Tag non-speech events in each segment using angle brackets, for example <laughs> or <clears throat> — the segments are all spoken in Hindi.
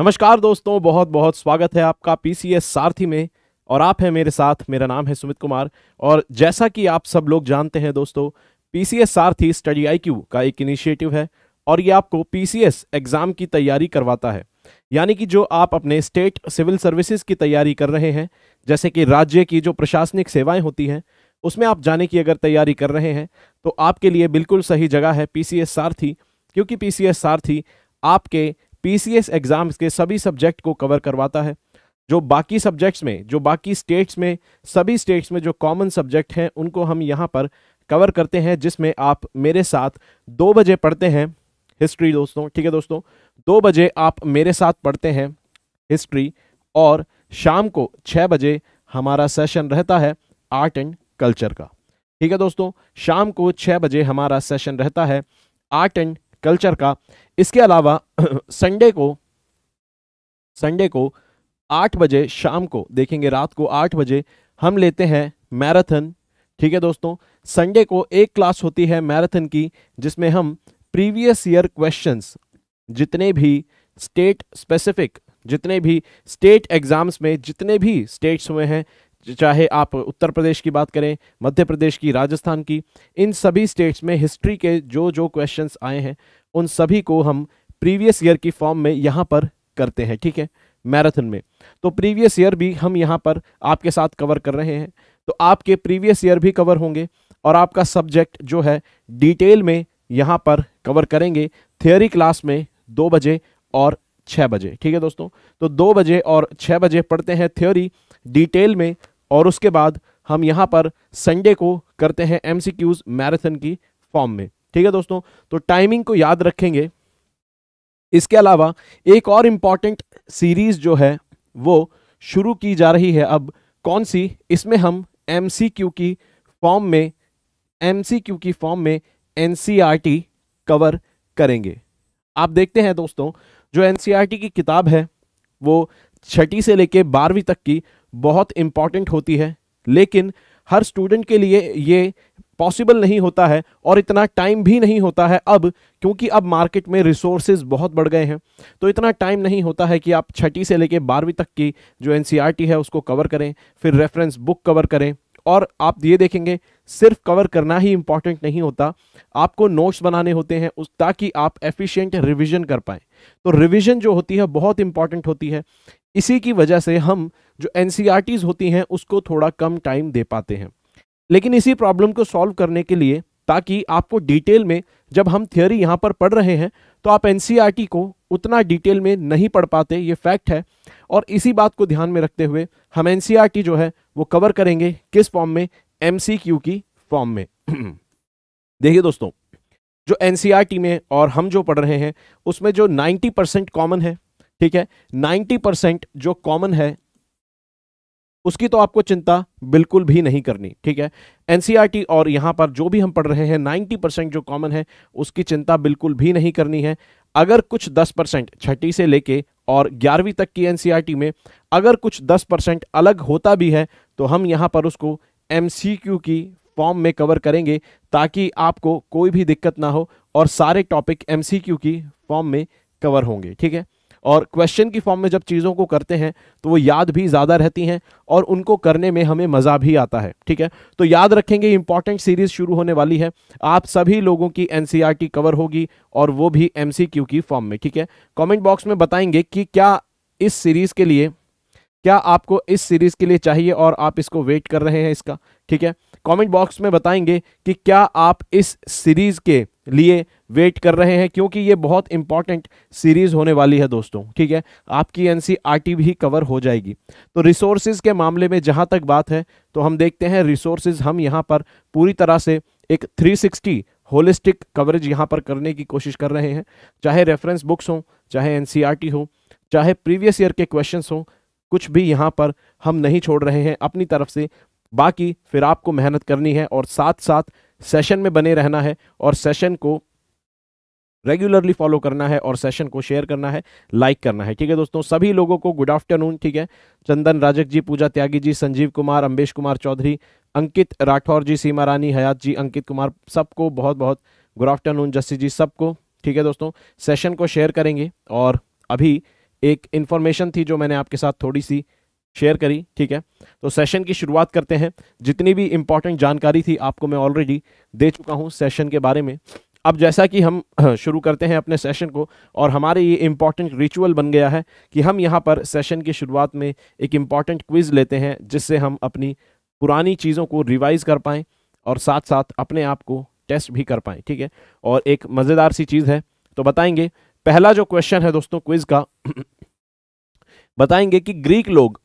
नमस्कार दोस्तों बहुत बहुत स्वागत है आपका पीसीएस सारथी में और आप हैं मेरे साथ मेरा नाम है सुमित कुमार और जैसा कि आप सब लोग जानते हैं दोस्तों पीसीएस सारथी स्टडी आई का एक इनिशिएटिव है और ये आपको पीसीएस एग्ज़ाम की तैयारी करवाता है यानी कि जो आप अपने स्टेट सिविल सर्विसेज की तैयारी कर रहे हैं जैसे कि राज्य की जो प्रशासनिक सेवाएं होती हैं उसमें आप जाने की अगर तैयारी कर रहे हैं तो आपके लिए बिल्कुल सही जगह है पीसीएस सारथी क्योंकि पीसीएस सारथी आपके पीसीएस एग्ज़ाम्स के सभी सब्जेक्ट को कवर करवाता है जो बाकी सब्जेक्ट्स में जो बाकी स्टेट्स में सभी स्टेट्स में जो कॉमन सब्जेक्ट हैं उनको हम यहाँ पर कवर करते हैं जिसमें आप मेरे साथ दो बजे पढ़ते हैं हिस्ट्री दोस्तों ठीक है दोस्तों दो बजे आप मेरे साथ पढ़ते हैं हिस्ट्री और शाम को छः बजे हमारा सेशन रहता है आर्ट एंड कल्चर का ठीक है दोस्तों शाम को छः बजे हमारा सेशन रहता है आर्ट एंड कल्चर का इसके अलावा <clears throat> संडे को संडे को आठ बजे शाम को देखेंगे रात को आठ बजे हम लेते हैं मैराथन ठीक है दोस्तों संडे को एक क्लास होती है मैराथन की जिसमें हम प्रीवियस ईयर क्वेश्चंस जितने भी स्टेट स्पेसिफिक जितने भी स्टेट एग्जाम्स में जितने भी स्टेट्स हुए हैं चाहे आप उत्तर प्रदेश की बात करें मध्य प्रदेश की राजस्थान की इन सभी स्टेट्स में हिस्ट्री के जो जो क्वेश्चंस आए हैं उन सभी को हम प्रीवियस ईयर की फॉर्म में यहाँ पर करते हैं ठीक है मैराथन में तो प्रीवियस ईयर भी हम यहाँ पर आपके साथ कवर कर रहे हैं तो आपके प्रीवियस ईयर भी कवर होंगे और आपका सब्जेक्ट जो है डिटेल में यहाँ पर कवर करेंगे थियोरी क्लास में दो बजे और छः बजे ठीक है दोस्तों तो दो बजे और छः बजे पढ़ते हैं थ्योरी डिटेल में और उसके बाद हम यहाँ पर संडे को करते हैं एम मैराथन की फॉर्म में ठीक है दोस्तों तो टाइमिंग को याद रखेंगे इसके अलावा एक और इम्पॉर्टेंट सीरीज जो है वो शुरू की जा रही है अब कौन सी इसमें हम एम की फॉर्म में एम की फॉर्म में एन कवर e करेंगे आप देखते हैं दोस्तों जो एन e की किताब है वो छठी से लेके बारहवीं तक की बहुत इम्पॉर्टेंट होती है लेकिन हर स्टूडेंट के लिए ये पॉसिबल नहीं होता है और इतना टाइम भी नहीं होता है अब क्योंकि अब मार्केट में रिसोर्सेज बहुत बढ़ गए हैं तो इतना टाइम नहीं होता है कि आप छठी से लेकर बारहवीं तक की जो एन e है उसको कवर करें फिर रेफरेंस बुक कवर करें और आप ये देखेंगे सिर्फ कवर करना ही इम्पॉर्टेंट नहीं होता आपको नोट्स बनाने होते हैं उस ताकि आप एफिशिएंट रिवीजन कर पाएँ तो रिवीजन जो होती है बहुत इम्पॉर्टेंट होती है इसी की वजह से हम जो एन e होती हैं उसको थोड़ा कम टाइम दे पाते हैं लेकिन इसी प्रॉब्लम को सॉल्व करने के लिए ताकि आपको डिटेल में जब हम थियोरी यहाँ पर पढ़ रहे हैं तो आप एन e को उतना डिटेल में नहीं पढ़ पाते ये फैक्ट है और इसी बात को ध्यान में रखते हुए हम एन e जो है वो कवर करेंगे किस फॉर्म में एम की फॉर्म में <clears throat> देखिए दोस्तों जो एन e में और हम जो पढ़ रहे हैं उसमें जो 90 परसेंट कॉमन है ठीक है 90 परसेंट जो कॉमन है उसकी तो आपको चिंता बिल्कुल भी नहीं करनी ठीक है एनसीईआरटी e और यहाँ पर जो भी हम पढ़ रहे हैं 90 परसेंट जो कॉमन है उसकी चिंता बिल्कुल भी नहीं करनी है अगर कुछ 10 परसेंट छठी से लेके और ग्यारहवीं तक की एनसीईआरटी e में अगर कुछ 10 परसेंट अलग होता भी है तो हम यहाँ पर उसको एम की फॉर्म में कवर करेंगे ताकि आपको कोई भी दिक्कत ना हो और सारे टॉपिक एम की फॉर्म में कवर होंगे ठीक है और क्वेश्चन की फॉर्म में जब चीज़ों को करते हैं तो वो याद भी ज़्यादा रहती हैं और उनको करने में हमें मज़ा भी आता है ठीक है तो याद रखेंगे इंपॉर्टेंट सीरीज़ शुरू होने वाली है आप सभी लोगों की एन e कवर होगी और वो भी एम की फॉर्म में ठीक है कॉमेंट बॉक्स में बताएंगे कि क्या इस सीरीज़ के लिए क्या आपको इस सीरीज़ के लिए चाहिए और आप इसको वेट कर रहे हैं इसका ठीक है कमेंट बॉक्स में बताएंगे कि क्या आप इस सीरीज़ के लिए वेट कर रहे हैं क्योंकि ये बहुत इंपॉर्टेंट सीरीज होने वाली है दोस्तों ठीक है आपकी एनसीईआरटी e भी कवर हो जाएगी तो रिसोर्सेज के मामले में जहाँ तक बात है तो हम देखते हैं रिसोर्सेज हम यहाँ पर पूरी तरह से एक 360 होलिस्टिक कवरेज यहाँ पर करने की कोशिश कर रहे हैं चाहे रेफरेंस बुक्स हों चाहे एन e हो चाहे प्रीवियस ईयर के क्वेश्चन हों कुछ भी यहाँ पर हम नहीं छोड़ रहे हैं अपनी तरफ से बाकी फिर आपको मेहनत करनी है और साथ साथ सेशन में बने रहना है और सेशन को रेगुलरली फॉलो करना है और सेशन को शेयर करना है लाइक करना है ठीक है दोस्तों सभी लोगों को गुड आफ्टरनून ठीक है चंदन राजक जी पूजा त्यागी जी संजीव कुमार अम्बेश कुमार चौधरी अंकित राठौर जी सीमा रानी हयात जी अंकित कुमार सबको बहुत बहुत गुड आफ्टरनून जस्सी जी सबको ठीक है दोस्तों सेशन को शेयर करेंगे और अभी एक इन्फॉर्मेशन थी जो मैंने आपके साथ थोड़ी सी शेयर करी ठीक है तो सेशन की शुरुआत करते हैं जितनी भी इंपॉर्टेंट जानकारी थी आपको मैं ऑलरेडी दे चुका हूँ सेशन के बारे में अब जैसा कि हम हाँ, शुरू करते हैं अपने सेशन को और हमारे ये इम्पॉर्टेंट रिचुअल बन गया है कि हम यहाँ पर सेशन की शुरुआत में एक इम्पॉर्टेंट क्विज़ लेते हैं जिससे हम अपनी पुरानी चीज़ों को रिवाइज़ कर पाएँ और साथ साथ अपने आप को टेस्ट भी कर पाएँ ठीक है और एक मज़ेदार सी चीज़ है तो बताएंगे पहला जो क्वेश्चन है दोस्तों क्विज़ का <clears throat> बताएंगे कि ग्रीक लोग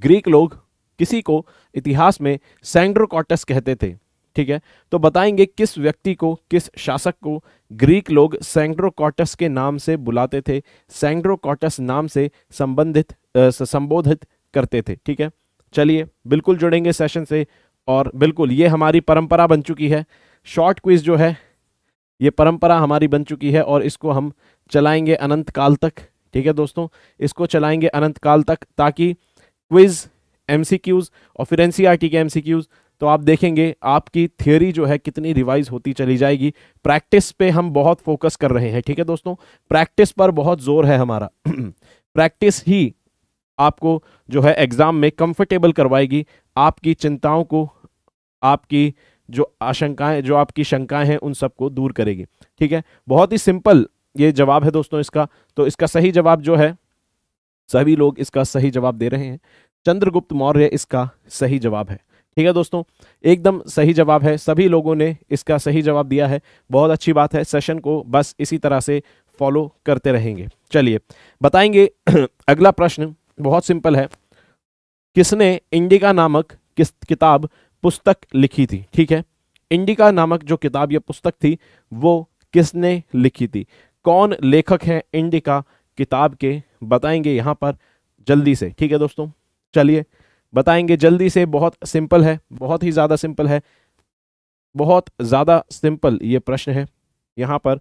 ग्रीक लोग किसी को इतिहास में सेंड्रोकॉटस कहते थे ठीक है तो बताएंगे किस व्यक्ति को किस शासक को ग्रीक लोग सेंड्रोकॉटस के नाम से बुलाते थे सेंड्रोकॉटस नाम से संबंधित संबोधित करते थे ठीक है चलिए बिल्कुल जुड़ेंगे सेशन से और बिल्कुल ये हमारी परंपरा बन चुकी है शॉर्ट क्विज जो है ये परंपरा हमारी बन चुकी है और इसको हम चलाएंगे अनंत काल तक ठीक है दोस्तों इसको चलाएंगे अनंत काल तक ताकि क्विज एमसीक्यूज और फिर एनसीईआरटी e के एमसीक्यूज तो आप देखेंगे आपकी थियोरी जो है कितनी रिवाइज होती चली जाएगी प्रैक्टिस पे हम बहुत फोकस कर रहे हैं ठीक है दोस्तों प्रैक्टिस पर बहुत जोर है हमारा प्रैक्टिस <clears throat> ही आपको जो है एग्ज़ाम में कंफर्टेबल करवाएगी आपकी चिंताओं को आपकी जो आशंकाएं जो आपकी शंकाएं हैं उन सबको दूर करेगी ठीक है बहुत ही सिंपल ये जवाब है दोस्तों इसका तो इसका सही जवाब जो है सभी लोग इसका सही जवाब दे रहे हैं चंद्रगुप्त मौर्य इसका सही जवाब है ठीक है दोस्तों एकदम सही जवाब है सभी लोगों ने इसका सही जवाब दिया है बहुत अच्छी बात है सेशन को बस इसी तरह से फॉलो करते रहेंगे चलिए बताएंगे <clears throat> अगला प्रश्न बहुत सिंपल है किसने इंडिका नामक किस किताब पुस्तक लिखी थी ठीक है इंडिका नामक जो किताब या पुस्तक थी वो किसने लिखी थी कौन लेखक हैं इंडिका किताब के बताएंगे यहाँ पर जल्दी से ठीक है दोस्तों चलिए बताएंगे जल्दी से बहुत सिंपल है बहुत ही ज़्यादा सिंपल है बहुत ज़्यादा सिंपल ये प्रश्न है यहाँ पर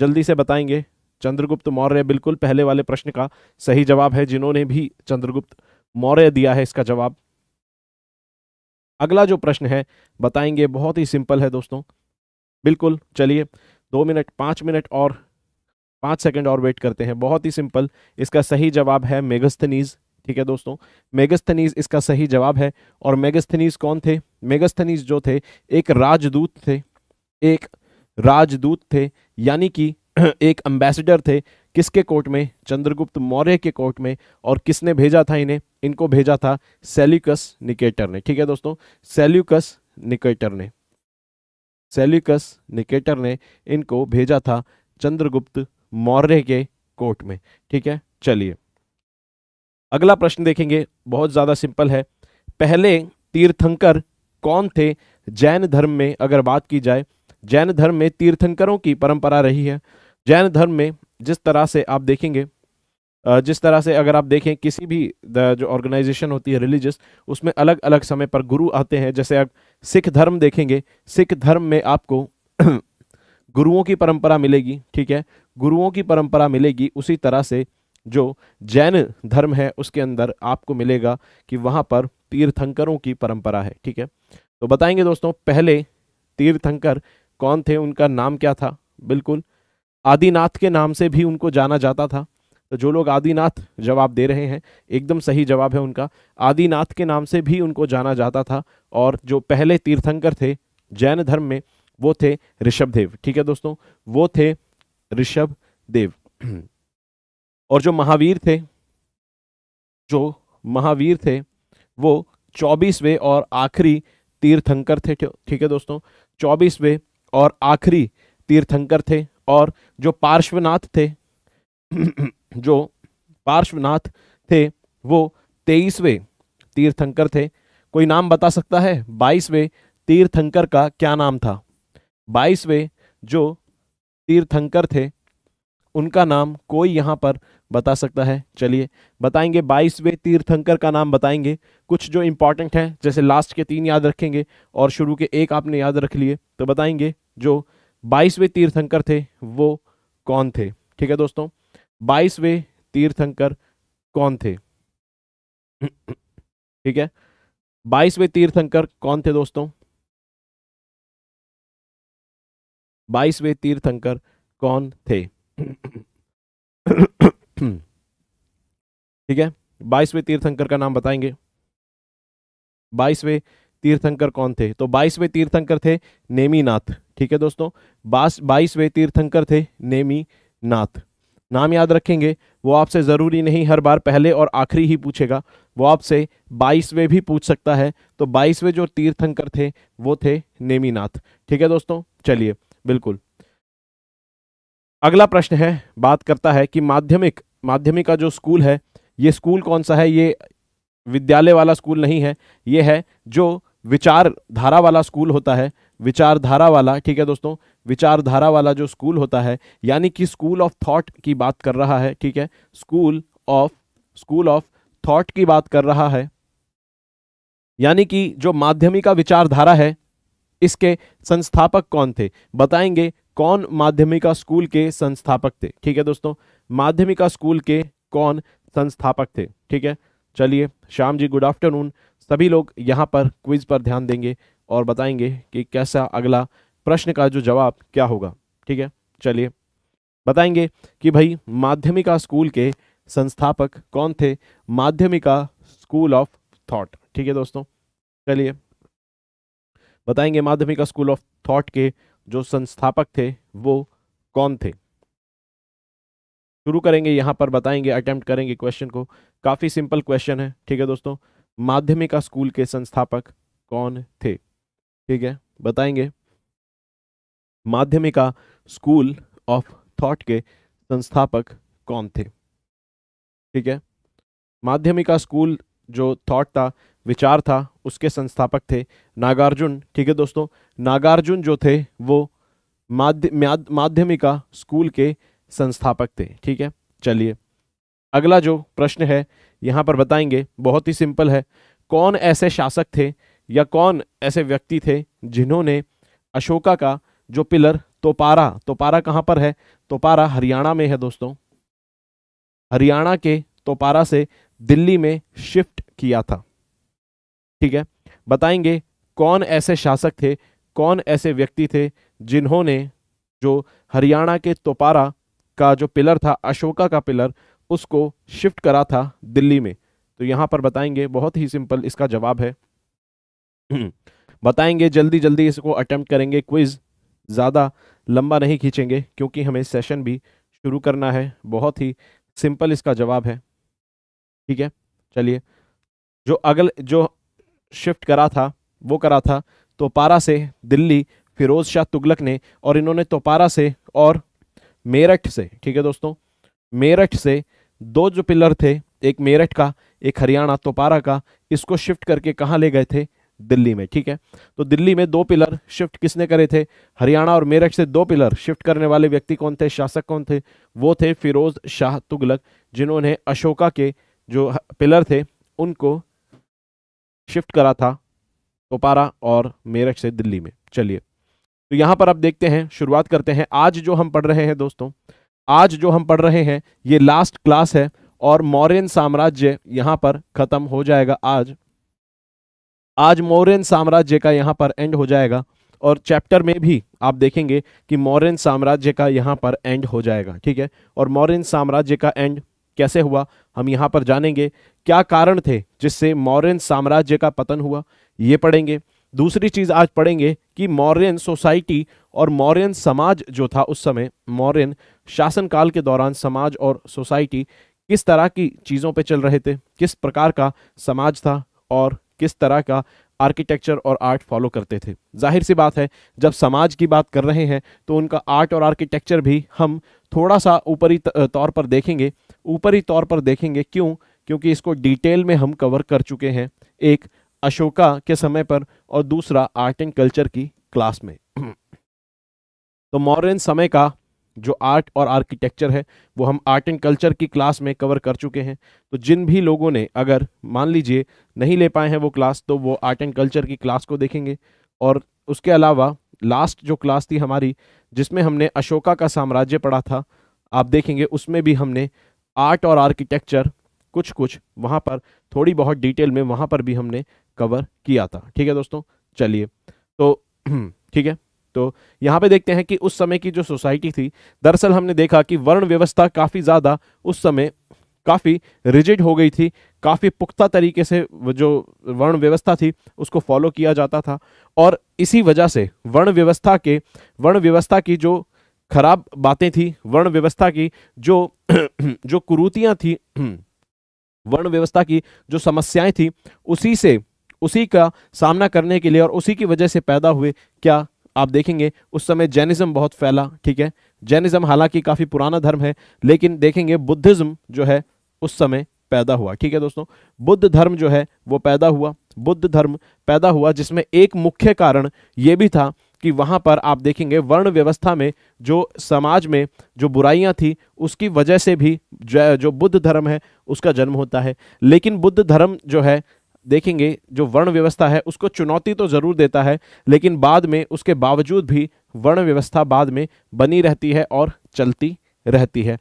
जल्दी से बताएंगे चंद्रगुप्त मौर्य बिल्कुल पहले वाले प्रश्न का सही जवाब है जिन्होंने भी चंद्रगुप्त मौर्य दिया है इसका जवाब अगला जो प्रश्न है बताएंगे बहुत ही सिंपल है दोस्तों बिल्कुल चलिए दो मिनट पाँच मिनट और पाँच सेकंड और वेट करते हैं बहुत ही सिंपल इसका सही जवाब है मेगस्थनीज़ ठीक है दोस्तों मेगस्थनीज इसका सही जवाब है और मेगस्थनीज कौन थे मेगस्थनीज जो थे एक राजदूत थे एक राजदूत थे यानी कि <clears throat> एक एम्बेसडर थे किसके कोर्ट में चंद्रगुप्त मौर्य के कोर्ट में और किसने भेजा था इन्हें इनको भेजा था सेल्यूकस निकेटर ने ठीक है दोस्तों सेल्यूकस निकेटर ने सेल्यूकस निकेटर ने इनको भेजा था चंद्रगुप्त मौर्य के कोर्ट में ठीक है चलिए अगला प्रश्न देखेंगे बहुत ज़्यादा सिंपल है पहले तीर्थंकर कौन थे जैन धर्म में अगर बात की जाए जैन धर्म में तीर्थंकरों की परंपरा रही है जैन धर्म में जिस तरह से आप देखेंगे जिस तरह से अगर आप देखें किसी भी जो ऑर्गेनाइजेशन होती है रिलीजियस उसमें अलग अलग समय पर गुरु आते हैं जैसे आप सिख धर्म देखेंगे सिख धर्म में आपको <clears throat> गुरुओं की परंपरा मिलेगी ठीक है गुरुओं की परंपरा मिलेगी उसी तरह से जो जैन धर्म है उसके अंदर आपको मिलेगा कि वहाँ पर तीर्थंकरों की परंपरा है ठीक है तो बताएंगे दोस्तों पहले तीर्थंकर कौन थे उनका नाम क्या था बिल्कुल आदिनाथ के नाम से भी उनको जाना जाता था तो जो लोग आदिनाथ जवाब दे रहे हैं एकदम सही जवाब है उनका आदिनाथ के नाम से भी उनको जाना जाता था और जो पहले तीर्थंकर थे जैन धर्म में वो थे ऋषभदेव ठीक है दोस्तों वो थे ऋषभ देव और जो महावीर थे जो महावीर थे वो चौबीसवें और आखिरी तीर्थंकर थे ठीक है दोस्तों चौबीसवें और आखिरी तीर्थंकर थे और जो पार्श्वनाथ थे <clears throat> जो पार्श्वनाथ थे वो तेईसवें तीर्थंकर थे कोई नाम बता सकता है बाईसवें तीर्थंकर का क्या नाम था बाईसवें जो तीर्थंकर थे उनका नाम कोई यहाँ पर बता सकता है चलिए बताएंगे बाईसवें तीर्थंकर का नाम बताएंगे कुछ जो इंपॉर्टेंट है जैसे लास्ट के तीन याद रखेंगे और शुरू के एक आपने याद रख लिए तो बताएंगे जो बाईसवें तीर्थंकर थे वो कौन थे ठीक है दोस्तों बाईसवें तीर्थंकर कौन थे ठीक है बाईसवें तीर्थंकर कौन थे दोस्तों बाईसवें तीर्थंकर कौन थे ठीक है बाईसवें तीर्थंकर का नाम बताएंगे बाईसवें तीर्थंकर कौन थे तो बाईसवें तीर्थंकर थे नेमीनाथ ठीक है दोस्तों बास बाईसवें तीर्थंकर थे नेमी नाथ नाम याद रखेंगे वो आपसे ज़रूरी नहीं हर बार पहले और आखिरी ही पूछेगा वो आपसे बाईसवें भी पूछ सकता है तो बाईसवें जो तीर्थंकर थे वो थे नेमीनाथ ठीक है दोस्तों चलिए बिल्कुल अगला प्रश्न है बात करता है कि माध्यमिक माध्यमिक का जो स्कूल है ये स्कूल कौन सा है ये विद्यालय वाला स्कूल नहीं है ये है जो विचारधारा वाला स्कूल होता है विचारधारा वाला ठीक है दोस्तों विचारधारा वाला जो स्कूल होता है यानी कि स्कूल ऑफ थॉट की बात कर रहा है ठीक है school of school of thought की बात कर रहा है यानी कि जो माध्यमिका विचारधारा है इसके संस्थापक कौन थे बताएंगे कौन माध्यमिका स्कूल के संस्थापक थे ठीक है दोस्तों माध्यमिका स्कूल के कौन संस्थापक थे ठीक है चलिए श्याम जी गुड आफ्टरनून सभी लोग यहाँ पर क्विज पर ध्यान देंगे और बताएंगे कि कैसा अगला प्रश्न का जो जवाब क्या होगा ठीक है चलिए बताएंगे कि भाई माध्यमिका स्कूल के संस्थापक कौन थे माध्यमिका स्कूल ऑफ थॉट ठीक है दोस्तों चलिए बताएंगे माध्यमिका स्कूल ऑफ थॉट के जो संस्थापक थे वो कौन थे शुरू करेंगे यहाँ पर बताएंगे अटैम्प्ट करेंगे क्वेश्चन को काफ़ी सिंपल क्वेश्चन है ठीक है दोस्तों माध्यमिका स्कूल के संस्थापक कौन थे ठीक है बताएंगे माध्यमिका स्कूल ऑफ थॉट के संस्थापक कौन थे ठीक है माध्यमिका स्कूल जो थॉट था विचार था उसके संस्थापक थे नागार्जुन ठीक है दोस्तों नागार्जुन जो थे वो माध्य माध्यमिका स्कूल के संस्थापक थे ठीक है चलिए अगला जो प्रश्न है यहाँ पर बताएंगे बहुत ही सिंपल है कौन ऐसे शासक थे या कौन ऐसे व्यक्ति थे जिन्होंने अशोका का जो पिलर तोपारा तोपारा कहाँ पर है तोपारा हरियाणा में है दोस्तों हरियाणा के तोपारा से दिल्ली में शिफ्ट किया था ठीक है बताएंगे कौन ऐसे शासक थे कौन ऐसे व्यक्ति थे जिन्होंने जो हरियाणा के तोपारा का जो पिलर था अशोका का पिलर उसको शिफ्ट करा था दिल्ली में तो यहाँ पर बताएंगे बहुत ही सिंपल इसका जवाब है <clears throat> बताएंगे जल्दी जल्दी इसको अटेम्प्ट करेंगे क्विज़ ज़्यादा लंबा नहीं खींचेंगे क्योंकि हमें सेशन भी शुरू करना है बहुत ही सिंपल इसका जवाब है ठीक है चलिए जो अगल जो शिफ्ट करा था वो करा था तोपारा से दिल्ली फिरोज शाह तुगलक ने और इन्होंने तोपारा से और मेरठ से ठीक है दोस्तों मेरठ से दो जो पिलर थे एक मेरठ का एक हरियाणा तोपारा का इसको शिफ्ट करके कहाँ ले गए थे दिल्ली में ठीक है तो दिल्ली में दो पिलर शिफ्ट किसने करे थे हरियाणा और मेरठ से दो पिलर शिफ्ट करने वाले व्यक्ति कौन थे शासक कौन थे वो थे फिरोज शाह तुगलक जिन्होंने अशोका के जो पिलर थे उनको शिफ्ट करा था तोपारा और मेरठ से दिल्ली में चलिए तो यहाँ पर आप देखते हैं शुरुआत करते हैं आज जो हम पढ़ रहे हैं दोस्तों आज जो हम पढ़ रहे हैं ये लास्ट क्लास है और मौर्यन साम्राज्य यहाँ पर ख़त्म हो जाएगा आज आज मौर्यन साम्राज्य का यहाँ पर एंड हो जाएगा और चैप्टर में भी आप देखेंगे कि मौर्यन साम्राज्य का यहाँ पर एंड हो जाएगा ठीक है और मौर्यन साम्राज्य का एंड कैसे हुआ हम यहाँ पर जानेंगे क्या कारण थे जिससे मौर्यन साम्राज्य का पतन हुआ ये पढ़ेंगे दूसरी चीज आज पढ़ेंगे कि मौर्यन सोसाइटी और मौर्यन समाज जो था उस समय मौर्यन शासनकाल के दौरान समाज और सोसाइटी किस तरह की चीज़ों पे चल रहे थे किस प्रकार का समाज था और किस तरह का आर्किटेक्चर और आर्ट फॉलो करते थे जाहिर सी बात है जब समाज की बात कर रहे हैं तो उनका आर्ट और आर्किटेक्चर भी हम थोड़ा सा ऊपरी तौर पर देखेंगे ऊपरी तौर पर देखेंगे क्यों क्योंकि इसको डिटेल में हम कवर कर चुके हैं एक अशोका के समय पर और दूसरा आर्ट एंड कल्चर की क्लास में तो मॉडर्न समय का जो आर्ट और आर्किटेक्चर है वो हम आर्ट एंड कल्चर की क्लास में कवर कर चुके हैं तो जिन भी लोगों ने अगर मान लीजिए नहीं ले पाए हैं वो क्लास तो वो आर्ट एंड कल्चर की क्लास को देखेंगे और उसके अलावा लास्ट जो क्लास थी हमारी जिसमें हमने अशोका का साम्राज्य पढ़ा था आप देखेंगे उसमें भी हमने आर्ट और आर्किटेक्चर कुछ कुछ वहाँ पर थोड़ी बहुत डिटेल में वहाँ पर भी हमने कवर किया था ठीक है दोस्तों चलिए तो <clears throat> ठीक है तो यहाँ पे देखते हैं कि उस समय की जो सोसाइटी थी दरअसल हमने देखा कि वर्ण व्यवस्था काफ़ी ज़्यादा उस समय काफ़ी रिजिड हो गई थी काफ़ी पुख्ता तरीके से जो वर्ण व्यवस्था थी उसको फॉलो किया जाता था और इसी वजह से वर्ण व्यवस्था के वर्ण व्यवस्था की जो खराब बातें थी वर्ण व्यवस्था की जो <clears throat> जो कुरूतियाँ थी <clears throat> वर्ण व्यवस्था की जो समस्याएं थी उसी से उसी का सामना करने के लिए और उसी की वजह से पैदा हुए क्या आप देखेंगे उस समय जैनिज्म बहुत फैला ठीक है जैनिज्म हालांकि काफ़ी पुराना धर्म है लेकिन देखेंगे बुद्धिज़्म जो है उस समय पैदा हुआ ठीक है दोस्तों बुद्ध धर्म जो है वो पैदा हुआ बुद्ध धर्म पैदा हुआ जिसमें एक मुख्य कारण ये भी था कि वहाँ पर आप देखेंगे वर्ण व्यवस्था में जो समाज में जो बुराइयाँ थी उसकी वजह से भी जो बुद्ध धर्म है उसका जन्म होता है लेकिन बुद्ध धर्म जो है देखेंगे जो वर्ण व्यवस्था है उसको चुनौती तो ज़रूर देता है लेकिन बाद में उसके बावजूद भी वर्ण व्यवस्था बाद में बनी रहती है और चलती रहती है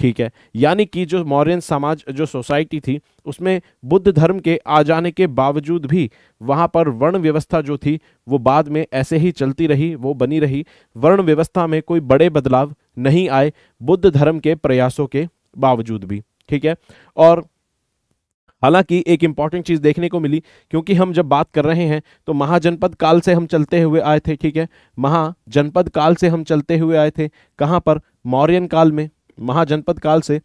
ठीक है यानी कि जो मौर्यन समाज जो सोसाइटी थी उसमें बुद्ध धर्म के आ जाने के बावजूद भी वहाँ पर वर्ण व्यवस्था जो थी वो बाद में ऐसे ही चलती रही वो बनी रही वर्ण व्यवस्था में कोई बड़े बदलाव नहीं आए बुद्ध धर्म के प्रयासों के बावजूद भी ठीक है और हालांकि एक इंपॉर्टेंट चीज़ देखने को मिली क्योंकि हम जब बात कर रहे हैं तो महाजनपद काल से हम चलते हुए आए थे ठीक है महाजनपद काल से हम चलते हुए आए थे कहाँ पर मौर्यन काल में महाजनपद काल से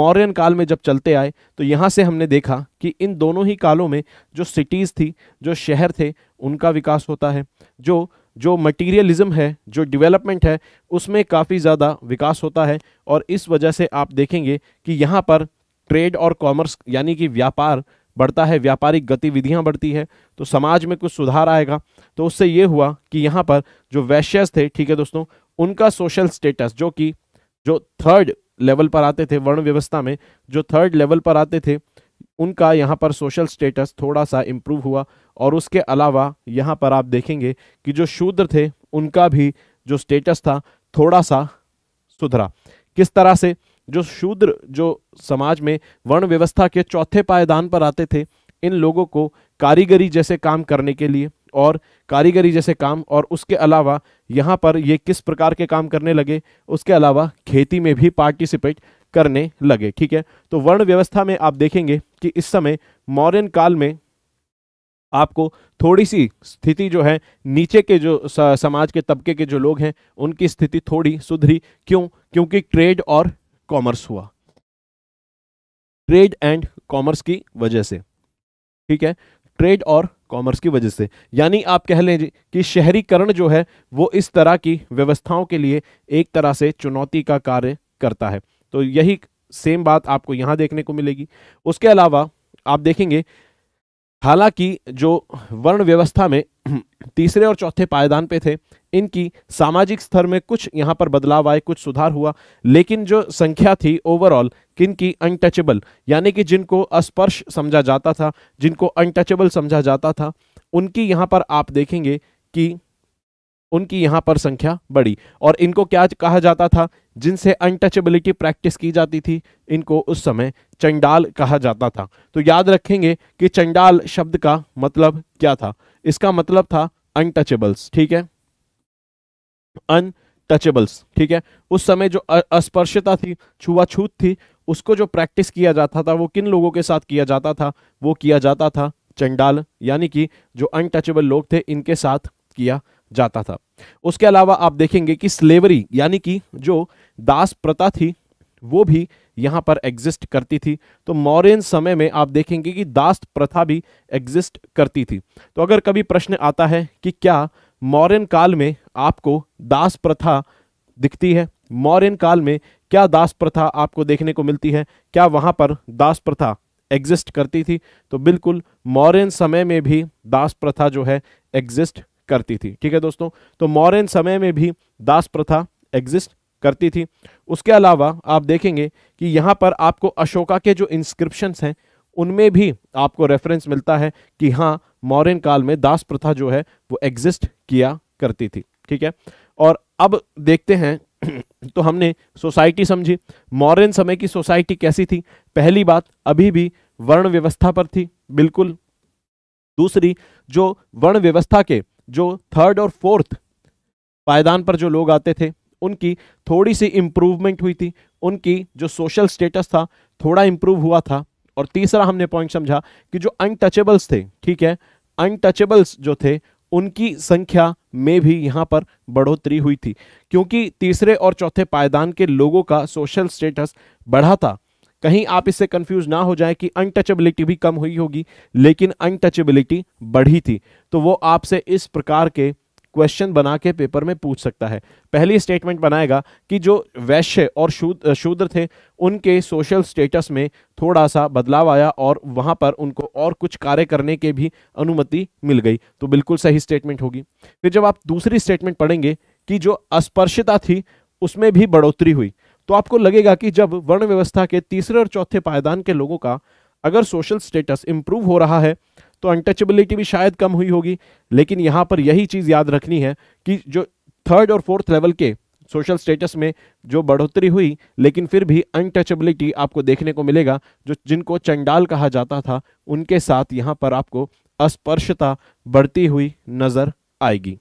मौर्यन काल में जब चलते आए तो यहाँ से हमने देखा कि इन दोनों ही कालों में जो सिटीज़ थी जो शहर थे उनका विकास होता है जो जो मटीरियलिज्म है जो डेवलपमेंट है उसमें काफ़ी ज़्यादा विकास होता है और इस वजह से आप देखेंगे कि यहाँ पर ट्रेड और कॉमर्स यानी कि व्यापार बढ़ता है व्यापारिक गतिविधियां बढ़ती है तो समाज में कुछ सुधार आएगा तो उससे ये हुआ कि यहाँ पर जो वैश्यस थे ठीक है दोस्तों उनका सोशल स्टेटस जो कि जो थर्ड लेवल पर आते थे वर्ण व्यवस्था में जो थर्ड लेवल पर आते थे उनका यहाँ पर सोशल स्टेटस थोड़ा सा इम्प्रूव हुआ और उसके अलावा यहाँ पर आप देखेंगे कि जो शूद्र थे उनका भी जो स्टेटस था थोड़ा सा सुधरा किस तरह से जो शूद्र जो समाज में वर्ण व्यवस्था के चौथे पायदान पर आते थे इन लोगों को कारीगरी जैसे काम करने के लिए और कारीगरी जैसे काम और उसके अलावा यहाँ पर ये किस प्रकार के काम करने लगे उसके अलावा खेती में भी पार्टिसिपेट करने लगे ठीक है तो वर्ण व्यवस्था में आप देखेंगे कि इस समय मौर्यन काल में आपको थोड़ी सी स्थिति जो है नीचे के जो समाज के तबके के जो लोग हैं उनकी स्थिति थोड़ी सुधरी क्यों क्योंकि ट्रेड और कॉमर्स हुआ ट्रेड एंड कॉमर्स की वजह से ठीक है ट्रेड और कॉमर्स की वजह से यानी आप कह लें कि शहरीकरण जो है वो इस तरह की व्यवस्थाओं के लिए एक तरह से चुनौती का कार्य करता है तो यही सेम बात आपको यहां देखने को मिलेगी उसके अलावा आप देखेंगे हालांकि जो वर्ण व्यवस्था में तीसरे और चौथे पायदान पे थे इनकी सामाजिक स्तर में कुछ यहाँ पर बदलाव आए कुछ सुधार हुआ लेकिन जो संख्या थी ओवरऑल किन की अनटचेबल यानी कि जिनको अस्पर्श समझा जाता था जिनको अनटचेबल समझा जाता था उनकी यहाँ पर आप देखेंगे कि उनकी यहाँ पर संख्या बढ़ी और इनको क्या कहा जाता था जिनसे अनटचेबिलिटी प्रैक्टिस की जाती थी इनको उस समय चंडाल कहा जाता था तो याद रखेंगे कि चंडाल शब्द का मतलब क्या था इसका मतलब था अनटचेबल्स ठीक है अनटचेबल्स ठीक है उस समय जो अस्पर्शता थी छुआछूत थी उसको जो प्रैक्टिस किया जाता था वो किन लोगों के साथ किया जाता था वो किया जाता था चंडाल यानी कि जो अनटचेबल लोग थे इनके साथ किया जाता था उसके अलावा आप देखेंगे कि स्लेवरी यानी कि जो दास प्रथा थी वो भी यहाँ पर एग्जिस्ट करती थी तो मौर्य समय में आप देखेंगे कि दास प्रथा भी एग्जिस्ट करती थी तो अगर कभी प्रश्न आता है कि क्या मौर्यन काल में आपको दास प्रथा दिखती है मौर्यन काल में क्या दास प्रथा आपको देखने को मिलती है क्या वहाँ पर दास प्रथा एग्जिस्ट करती थी तो बिल्कुल मौर्यन समय में भी दास प्रथा जो है एग्जिस्ट करती थी ठीक है दोस्तों तो मौर्यन समय में भी दास प्रथा एग्जिस्ट करती थी उसके अलावा आप देखेंगे कि यहाँ पर आपको अशोका के जो इंस्क्रिप्शंस हैं उनमें भी आपको रेफरेंस मिलता है कि हाँ मौर्यन काल में दास प्रथा जो है वो एग्जिस्ट किया करती थी ठीक है और अब देखते हैं तो हमने सोसाइटी समझी मौर्यन समय की सोसाइटी कैसी थी पहली बात अभी भी वर्ण व्यवस्था पर थी बिल्कुल दूसरी जो वर्ण व्यवस्था के जो थर्ड और फोर्थ पायदान पर जो लोग आते थे उनकी थोड़ी सी इम्प्रूवमेंट हुई थी उनकी जो सोशल स्टेटस था थोड़ा इम्प्रूव हुआ था और तीसरा हमने पॉइंट समझा कि जो अनटचेबल्स थे ठीक है अनटचेबल्स जो थे उनकी संख्या में भी यहाँ पर बढ़ोतरी हुई थी क्योंकि तीसरे और चौथे पायदान के लोगों का सोशल स्टेटस बढ़ा था कहीं आप इससे कंफ्यूज ना हो जाए कि अनटचेबिलिटी भी कम हुई होगी लेकिन अनटचेबिलिटी बढ़ी थी तो वो आपसे इस प्रकार के क्वेश्चन बना के पेपर में पूछ सकता है पहली स्टेटमेंट बनाएगा कि जो वैश्य और शूद्र थे उनके सोशल स्टेटस में थोड़ा सा बदलाव आया और वहाँ पर उनको और कुछ कार्य करने के भी अनुमति मिल गई तो बिल्कुल सही स्टेटमेंट होगी फिर जब आप दूसरी स्टेटमेंट पढ़ेंगे कि जो अस्पर्शता थी उसमें भी बढ़ोतरी हुई तो आपको लगेगा कि जब वर्ण व्यवस्था के तीसरे और चौथे पायदान के लोगों का अगर सोशल स्टेटस इंप्रूव हो रहा है तो अनटचेबिलिटी भी शायद कम हुई होगी लेकिन यहाँ पर यही चीज़ याद रखनी है कि जो थर्ड और फोर्थ लेवल के सोशल स्टेटस में जो बढ़ोतरी हुई लेकिन फिर भी अनटचेबिलिटी आपको देखने को मिलेगा जो जिनको चंडाल कहा जाता था उनके साथ यहाँ पर आपको अस्पर्शता बढ़ती हुई नज़र आएगी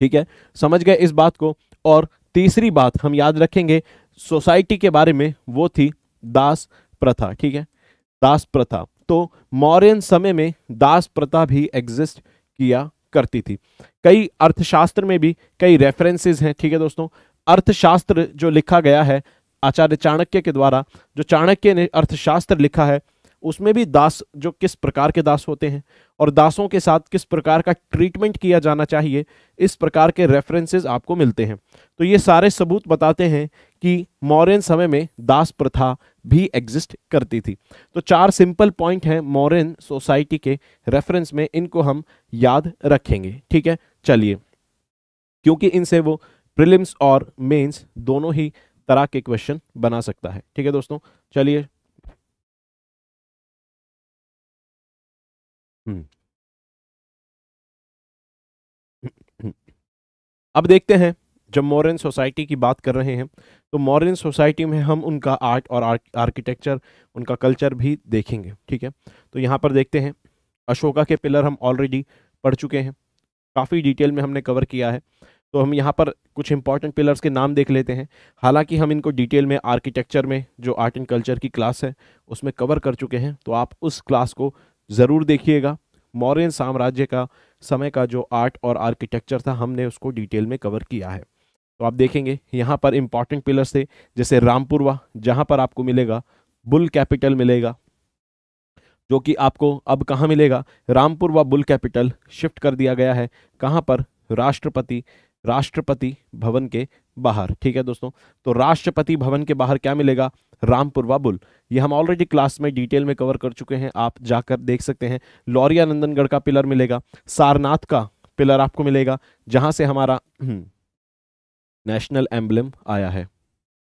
ठीक है समझ गए इस बात को और तीसरी बात हम याद रखेंगे सोसाइटी के बारे में वो थी दास प्रथा ठीक है दास प्रथा तो मौर्यन समय में दास प्रथा भी एग्जिस्ट किया करती थी कई अर्थशास्त्र में भी कई रेफरेंसेस हैं ठीक है दोस्तों अर्थशास्त्र जो लिखा गया है आचार्य चाणक्य के द्वारा जो चाणक्य ने अर्थशास्त्र लिखा है उसमें भी दास जो किस प्रकार के दास होते हैं और दासों के साथ किस प्रकार का ट्रीटमेंट किया जाना चाहिए इस प्रकार के रेफरेंसेस आपको मिलते हैं तो ये सारे सबूत बताते हैं कि मौर्य समय में दास प्रथा भी एग्जिस्ट करती थी तो चार सिंपल पॉइंट हैं मॉरन सोसाइटी के रेफरेंस में इनको हम याद रखेंगे ठीक है चलिए क्योंकि इनसे वो प्रिलिम्स और मेंस दोनों ही तरह के क्वेश्चन बना सकता है ठीक है दोस्तों चलिए हम्म। अब देखते हैं जब मॉरन सोसाइटी की बात कर रहे हैं तो मॉरन सोसाइटी में हम उनका आर्ट और आर्किटेक्चर उनका कल्चर भी देखेंगे ठीक है तो यहाँ पर देखते हैं अशोका के पिलर हम ऑलरेडी पढ़ चुके हैं काफ़ी डिटेल में हमने कवर किया है तो हम यहाँ पर कुछ इंपॉर्टेंट पिलर्स के नाम देख लेते हैं हालांकि हम इनको डिटेल में आर्किटेक्चर में जो आर्ट एंड कल्चर की क्लास है उसमें कवर कर चुके हैं तो आप उस क्लास को ज़रूर देखिएगा मौर्य साम्राज्य का समय का जो आर्ट और आर्किटेक्चर था हमने उसको डिटेल में कवर किया है तो आप देखेंगे यहाँ पर इंपॉर्टेंट पिलर्स थे जैसे रामपुरवा जहाँ पर आपको मिलेगा बुल कैपिटल मिलेगा जो कि आपको अब कहाँ मिलेगा रामपुर व बुल कैपिटल शिफ्ट कर दिया गया है कहाँ पर राष्ट्रपति राष्ट्रपति भवन के बाहर ठीक है दोस्तों तो राष्ट्रपति भवन के बाहर क्या मिलेगा रामपुर व बुल ये हम ऑलरेडी क्लास में डिटेल में कवर कर चुके हैं आप जाकर देख सकते हैं लौरिया नंदनगढ़ का पिलर मिलेगा सारनाथ का पिलर आपको मिलेगा जहाँ से हमारा हम्म, नेशनल एम्बलम आया है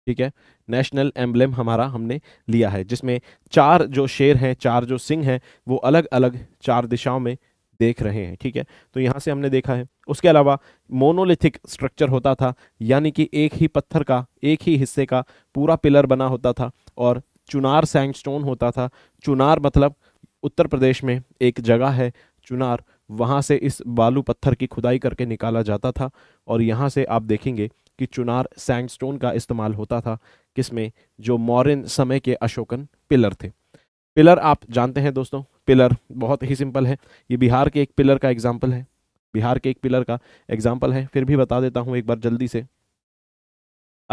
ठीक है नेशनल एम्बलम हमारा हमने लिया है जिसमें चार जो शेर हैं चार जो सिंह हैं वो अलग अलग चार दिशाओं में देख रहे हैं ठीक है तो यहाँ से हमने देखा है उसके अलावा मोनोलिथिक स्ट्रक्चर होता था यानी कि एक ही पत्थर का एक ही हिस्से का पूरा पिलर बना होता था और चुनार सैंडस्टोन होता था चुनार मतलब उत्तर प्रदेश में एक जगह है चुनार वहाँ से इस बालू पत्थर की खुदाई करके निकाला जाता था और यहाँ से आप देखेंगे कि चुनार सैंडस्टोन का इस्तेमाल होता था किसमें जो मॉरिन समय के अशोकन पिलर थे पिलर आप जानते हैं दोस्तों पिलर बहुत ही सिंपल है ये बिहार के एक पिलर का एग्जाम्पल है बिहार के एक पिलर का एग्जाम्पल है फिर भी बता देता हूँ एक बार जल्दी से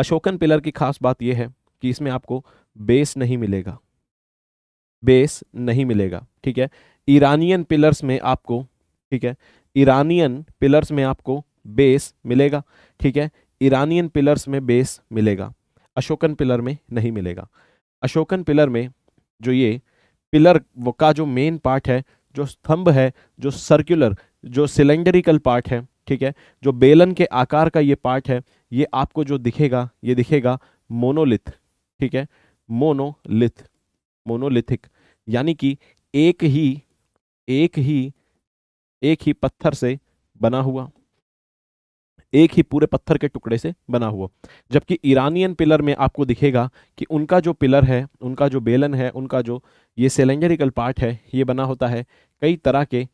अशोकन पिलर की खास बात यह है कि इसमें आपको बेस नहीं मिलेगा बेस नहीं मिलेगा ठीक है ईरानियन पिलर्स में आपको ठीक है ईरानियन पिलर्स में आपको बेस मिलेगा ठीक है ईरानियन पिलर्स में बेस मिलेगा अशोकन पिलर में नहीं मिलेगा अशोकन पिलर में जो ये पिलर का जो मेन पार्ट है जो स्तंभ है जो सर्कुलर जो सिलेंडरिकल पार्ट है ठीक है जो बेलन के आकार का ये पार्ट है ये आपको जो दिखेगा ये दिखेगा मोनोलिथ ठीक है मोनोलिथ मोनोलिथिक यानी कि एक ही एक ही एक ही पत्थर से बना हुआ एक ही पूरे पत्थर के टुकड़े से बना हुआ जबकि ईरानियन पिलर में आपको दिखेगा कि उनका जो पिलर है उनका जो बेलन है उनका जो ये सेलेंजरिकल पार्ट है ये बना होता है कई तरह के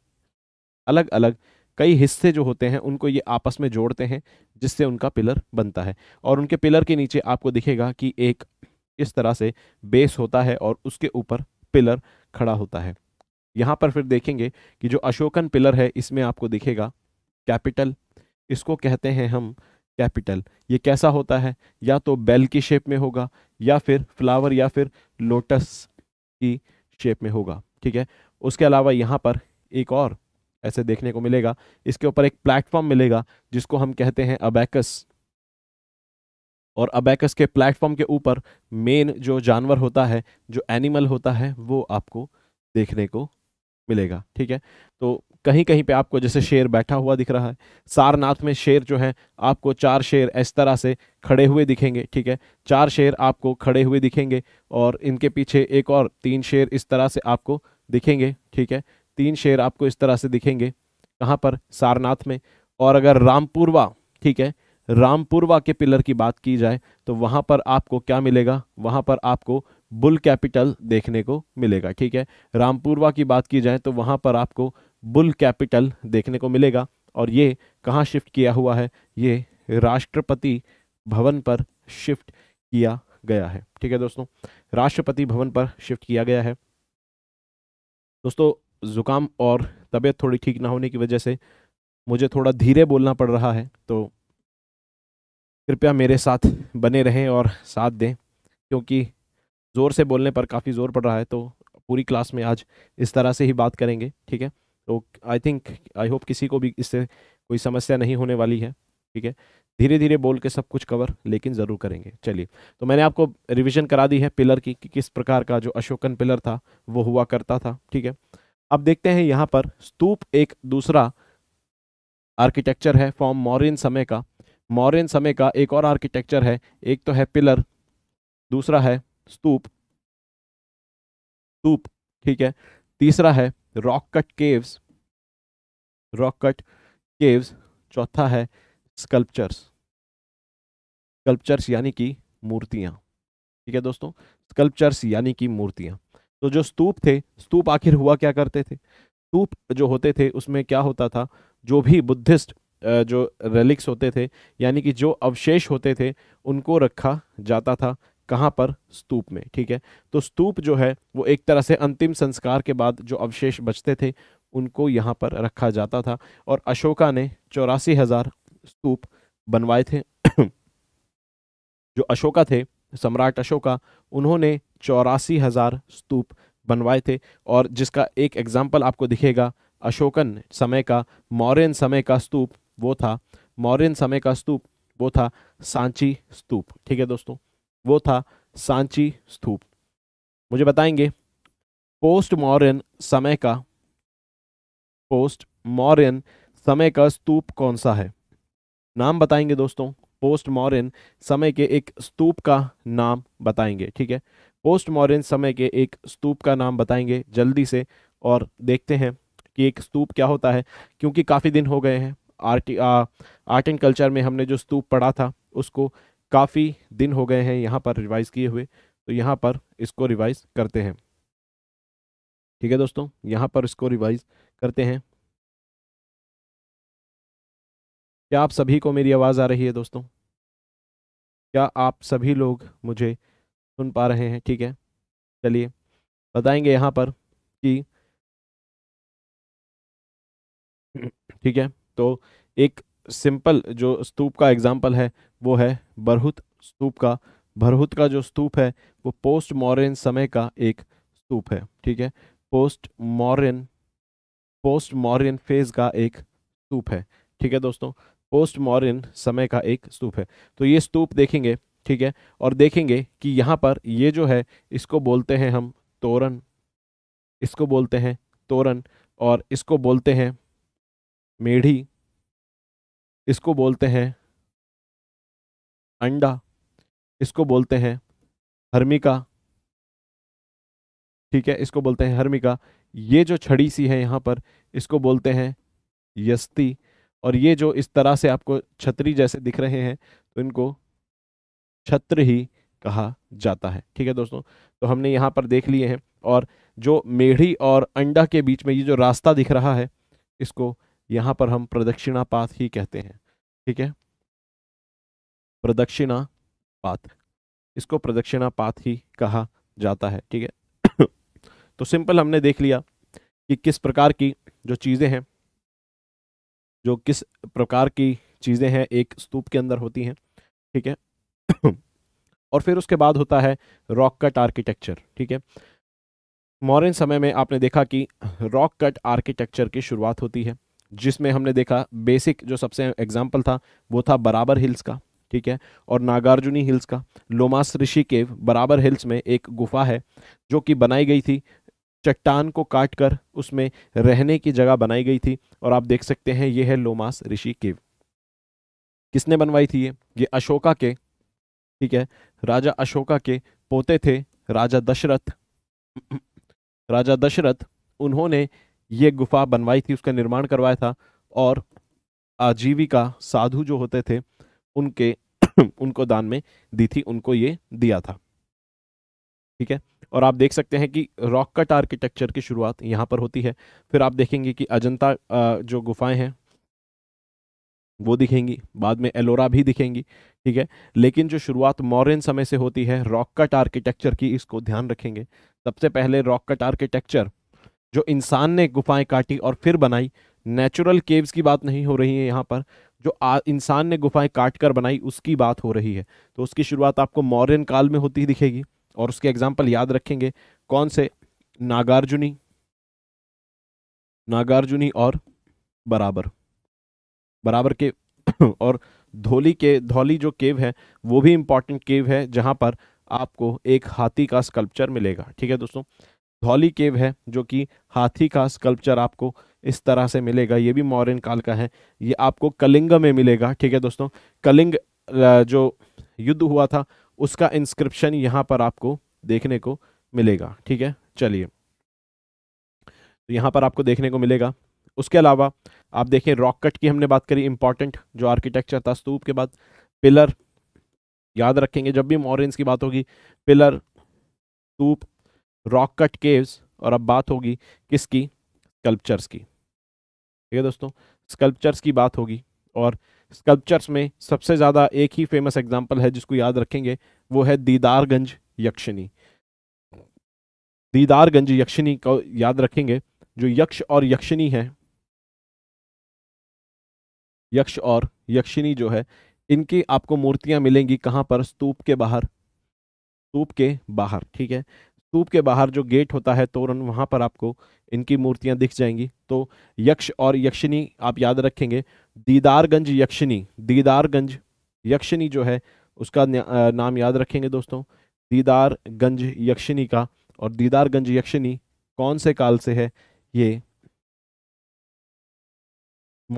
अलग अलग कई हिस्से जो होते हैं उनको ये आपस में जोड़ते हैं जिससे उनका पिलर बनता है और उनके पिलर के नीचे आपको दिखेगा कि एक इस तरह से बेस होता है और उसके ऊपर पिलर खड़ा होता है यहाँ पर फिर देखेंगे कि जो अशोकन पिलर है इसमें आपको दिखेगा कैपिटल इसको कहते हैं हम कैपिटल ये कैसा होता है या तो बेल की शेप में होगा या फिर फ्लावर या फिर लोटस की शेप में होगा ठीक है उसके अलावा यहाँ पर एक और ऐसे देखने को मिलेगा इसके ऊपर एक प्लेटफॉर्म मिलेगा जिसको हम कहते हैं अबैकस और अबैकस के प्लेटफॉर्म के ऊपर मेन जो जानवर होता है जो एनिमल होता है वो आपको देखने को मिलेगा ठीक है तो कहीं कहीं पे आपको जैसे शेर बैठा हुआ दिख रहा है सारनाथ में शेर जो है आपको चार शेर इस तरह से खड़े हुए दिखेंगे ठीक है चार शेर आपको खड़े हुए दिखेंगे और इनके पीछे एक और तीन शेर इस तरह से आपको दिखेंगे ठीक है तीन शेर आपको इस तरह से दिखेंगे कहाँ पर सारनाथ में और अगर रामपुरवा ठीक है रामपुरवा के पिलर की बात की जाए तो वहाँ पर आपको क्या मिलेगा वहाँ पर आपको बुल कैपिटल देखने को मिलेगा ठीक है रामपुरवा की बात की जाए तो वहाँ पर आपको बुल कैपिटल देखने को मिलेगा और ये कहाँ शिफ्ट किया हुआ है ये राष्ट्रपति भवन पर शिफ्ट किया गया है ठीक है दोस्तों राष्ट्रपति भवन पर शिफ्ट किया गया है दोस्तों ज़ुकाम और तबीयत थोड़ी ठीक ना होने की वजह से मुझे थोड़ा धीरे बोलना पड़ रहा है तो कृपया मेरे साथ बने रहें और साथ दें क्योंकि ज़ोर से बोलने पर काफ़ी ज़ोर पड़ रहा है तो पूरी क्लास में आज इस तरह से ही बात करेंगे ठीक है तो आई थिंक आई होप किसी को भी इससे कोई समस्या नहीं होने वाली है ठीक है धीरे धीरे बोल के सब कुछ कवर लेकिन ज़रूर करेंगे चलिए तो मैंने आपको रिविजन करा दी है पिलर की कि किस प्रकार का जो अशोकन पिलर था वो हुआ करता था ठीक है अब देखते हैं यहाँ पर स्तूप एक दूसरा आर्किटेक्चर है फॉर्म मौर्यन समय का मौर्यन समय का एक और आर्किटेक्चर है एक तो है पिलर दूसरा है स्तूप स्तूप ठीक है तीसरा है rock cut caves rock cut caves चौथा है स्कल्पचर्स स्कल्पचर्स यानी कि मूर्तियां ठीक है दोस्तों स्कल्पचर्स यानी कि मूर्तियां तो जो स्तूप थे स्तूप आखिर हुआ क्या करते थे स्तूप जो होते थे उसमें क्या होता था जो भी बुद्धिस्ट जो रेलिक्स होते थे यानी कि जो अवशेष होते थे उनको रखा जाता था कहाँ पर स्तूप में ठीक है तो स्तूप जो है वो एक तरह से अंतिम संस्कार के बाद जो अवशेष बचते थे उनको यहाँ पर रखा जाता था और अशोका ने चौरासी हजार स्तूप बनवाए थे जो अशोका थे सम्राट अशोका उन्होंने चौरासी हजार स्तूप बनवाए थे और जिसका एक एग्जाम्पल आपको दिखेगा अशोकन समय का मौर्यन समय का स्तूप वो था मौर्यन समय का स्तूप वो था सांची स्तूप ठीक है दोस्तों वो था सांची स्तूप मुझे बताएंगे पोस्ट मॉरियन समय का पोस्ट मॉरियन समय का स्तूप कौन सा है नाम बताएंगे दोस्तों पोस्ट मॉरियन समय के एक स्तूप का नाम बताएंगे ठीक है पोस्ट मॉरियन समय के एक स्तूप का नाम बताएंगे जल्दी से और देखते हैं कि एक स्तूप क्या होता है क्योंकि काफ़ी दिन हो गए हैं आर्ट आर्ट एंड कल्चर में हमने जो स्तूप पढ़ा था उसको काफ़ी दिन हो गए हैं यहाँ पर रिवाइज़ किए हुए तो यहाँ पर इसको रिवाइज़ करते हैं ठीक है दोस्तों यहाँ पर इसको रिवाइज़ करते हैं क्या आप सभी को मेरी आवाज़ आ रही है दोस्तों क्या आप सभी लोग मुझे सुन पा रहे हैं ठीक है चलिए बताएंगे यहाँ पर कि <clears throat> ठीक है तो एक सिंपल जो स्तूप का एग्जाम्पल है वो है बरहुत स्तूप का भरहुत का जो स्तूप है वो पोस्ट मॉरन समय का एक स्तूप है ठीक है post Mauryan post Mauryan phase का एक स्तूप है ठीक है दोस्तों पोस्ट मॉरन समय का एक स्तूप है तो ये स्तूप देखेंगे ठीक है और देखेंगे कि यहाँ पर ये जो है इसको बोलते हैं हम तोरण इसको बोलते हैं तोरण और इसको बोलते हैं मेढ़ी इसको बोलते हैं अंडा इसको बोलते हैं हर्मिका ठीक है इसको बोलते हैं हर्मिका ये जो छड़ी सी है यहाँ पर इसको बोलते हैं यस्ती और ये जो इस तरह से आपको छतरी जैसे दिख रहे हैं तो इनको छत्र ही कहा जाता है ठीक है दोस्तों तो हमने यहाँ पर देख लिए हैं और जो मेढ़ी और अंडा के बीच में ये जो रास्ता दिख रहा है इसको यहाँ पर हम प्रदक्षिणा पाथ ही कहते हैं ठीक है प्रदक्षिणा पाथ इसको प्रदक्षिणा पाथ ही कहा जाता है ठीक है <coughs> तो सिंपल हमने देख लिया कि किस प्रकार की जो चीज़ें हैं जो किस प्रकार की चीज़ें हैं एक स्तूप के अंदर होती हैं ठीक है <coughs> और फिर उसके बाद होता है रॉक कट आर्किटेक्चर ठीक है मॉरिन समय में आपने देखा कि रॉक कट आर्किटेक्चर की शुरुआत होती है जिसमें हमने देखा बेसिक जो सबसे एग्जाम्पल था वो था बराबर हिल्स का ठीक है और नागार्जुनी हिल्स का लोमास ऋषि केव बराबर हिल्स में एक गुफा है जो कि बनाई गई थी चट्टान को काट कर उसमें रहने की जगह बनाई गई थी और आप देख सकते हैं ये है लोमास ऋषि केव किसने बनवाई थी ये ये अशोका के ठीक है राजा अशोका के पोते थे राजा दशरथ राजा दशरथ उन्होंने ये गुफा बनवाई थी उसका निर्माण करवाया था और आजीविका साधु जो होते थे उनके <laughs> उनको दान में दी थी उनको ये दिया था ठीक है और आप देख सकते हैं कि रॉक कट आर्किटेक्चर की शुरुआत यहाँ पर होती है फिर आप देखेंगे कि अजंता जो गुफाएं हैं वो दिखेंगी बाद में एलोरा भी दिखेंगी ठीक है लेकिन जो शुरुआत मॉरन समय से होती है रॉक कट आर्किटेक्चर की इसको ध्यान रखेंगे सबसे पहले रॉक कट आर्किटेक्चर जो इंसान ने गुफाएं काटी और फिर बनाई नेचुरल केव्स की बात नहीं हो रही है यहाँ पर जो इंसान ने गुफाएं काट कर बनाई उसकी बात हो रही है तो उसकी शुरुआत आपको मौर्यन काल में होती दिखेगी और उसके एग्जाम्पल याद रखेंगे कौन से नागार्जुनी नागार्जुनी और बराबर बराबर के <coughs> और धोली के धोली जो केव है वो भी इंपॉर्टेंट केव है जहां पर आपको एक हाथी का स्कल्पचर मिलेगा ठीक है दोस्तों धोली केव है जो कि हाथी का स्कल्पचर आपको इस तरह से मिलेगा ये भी मौर्य काल का है ये आपको कलिंग में मिलेगा ठीक है दोस्तों कलिंग जो युद्ध हुआ था उसका इंस्क्रिप्शन यहाँ पर आपको देखने को मिलेगा ठीक है चलिए तो यहाँ पर आपको देखने को मिलेगा उसके अलावा आप देखें रॉक कट की हमने बात करी इंपॉर्टेंट जो आर्किटेक्चर था स्तूप के बाद पिलर याद रखेंगे जब भी मॉरेंस की बात होगी pillar stupa rock cut caves और अब बात होगी किसकी कल्पचर्स की ठीक है दोस्तों स्कल्पचर्स की बात होगी और स्कल्पचर्स में सबसे ज़्यादा एक ही फेमस एग्जाम्पल है जिसको याद रखेंगे वो है दीदारगंज यक्षिणी दीदारगंज यक्षिणी को याद रखेंगे जो यक्ष और यक्षिणी है यक्ष और यक्षिणी जो है इनकी आपको मूर्तियां मिलेंगी कहां पर स्तूप के बाहर स्तूप के बाहर ठीक है स्तूप के बाहर जो गेट होता है तोरण वहां पर आपको इनकी मूर्तियां दिख जाएंगी तो यक्ष और यक्षिनी आप याद रखेंगे दीदारगंज यक्षिनी दीदारगंज यक्षिनी जो है उसका नाम याद रखेंगे दोस्तों दीदारगंज यक्षिनी का और दीदारगंज यक्षिनी कौन से काल से है ये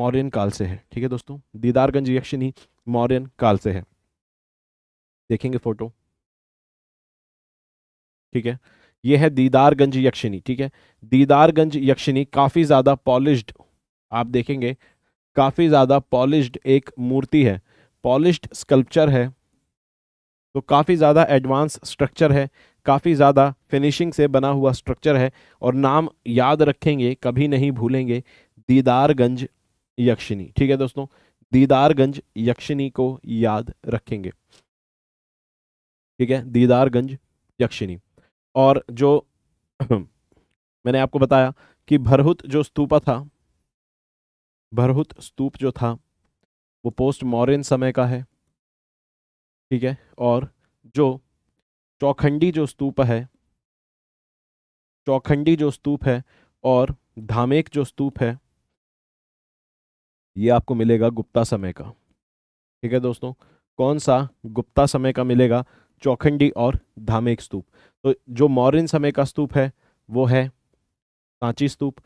मौर्यन काल से है ठीक है दोस्तों दीदारगंज यक्षिनी मौर्यन काल से है देखेंगे फोटो ठीक है ये है दीदारगंज यक्षिनी ठीक है दीदारगंज यक्षिनी काफ़ी ज़्यादा पॉलिश्ड आप देखेंगे काफ़ी ज़्यादा पॉलिश्ड एक मूर्ति है पॉलिश्ड स्कल्पचर है तो काफ़ी ज़्यादा एडवांस स्ट्रक्चर है काफ़ी ज़्यादा फिनिशिंग से बना हुआ स्ट्रक्चर है और नाम याद रखेंगे कभी नहीं भूलेंगे दीदारगंज यक्षिनी ठीक है दोस्तों दीदारगंज यक्षिनी को याद रखेंगे ठीक है दीदारगंज यक्षिनी और जो <clears throat> मैंने आपको बताया कि भरहुत जो स्तूपा था भरहुत स्तूप जो था वो पोस्ट मॉरियन समय का है ठीक है और जो चौखंडी जो स्तूप है चौखंडी जो स्तूप है और धामेक जो स्तूप है ये आपको मिलेगा गुप्ता समय का ठीक है दोस्तों कौन सा गुप्ता समय का मिलेगा चौखंडी और धामेक स्तूप तो जो मौर्य समय का स्तूप है वो है सांची स्तूप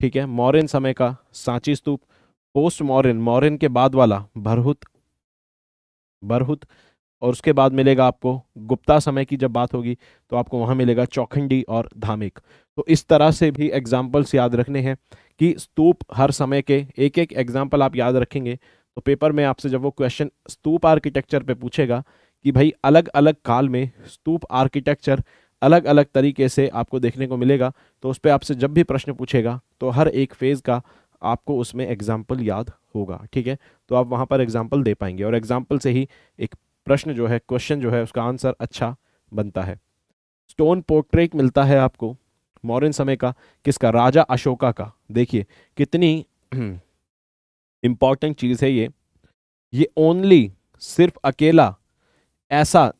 ठीक है मौर्य समय का सांची स्तूप पोस्ट मौर्य मौर्य के बाद वाला भरहुत भरहुत और उसके बाद मिलेगा आपको गुप्ता समय की जब बात होगी तो आपको वहाँ मिलेगा चौखंडी और धामिक तो इस तरह से भी एग्जाम्पल्स याद रखने हैं कि स्तूप हर समय के एक एक एग्जाम्पल आप याद रखेंगे तो पेपर में आपसे जब वो क्वेश्चन स्तूप आर्किटेक्चर पे पूछेगा कि भाई अलग अलग काल में स्तूप आर्किटेक्चर अलग अलग तरीके से आपको देखने को मिलेगा तो उस पर आपसे जब भी प्रश्न पूछेगा तो हर एक फेज़ का आपको उसमें एग्जाम्पल याद होगा ठीक है तो आप वहाँ पर एग्जाम्पल दे पाएंगे और एग्जाम्पल से ही एक प्रश्न जो है क्वेश्चन जो है उसका आंसर अच्छा बनता है स्टोन पोर्ट्रेट मिलता है आपको मॉरिन समय का किसका राजा अशोका का देखिए कितनी इम्पॉर्टेंट <clears throat> चीज़ है ये ये ओनली सिर्फ अकेला ऐसा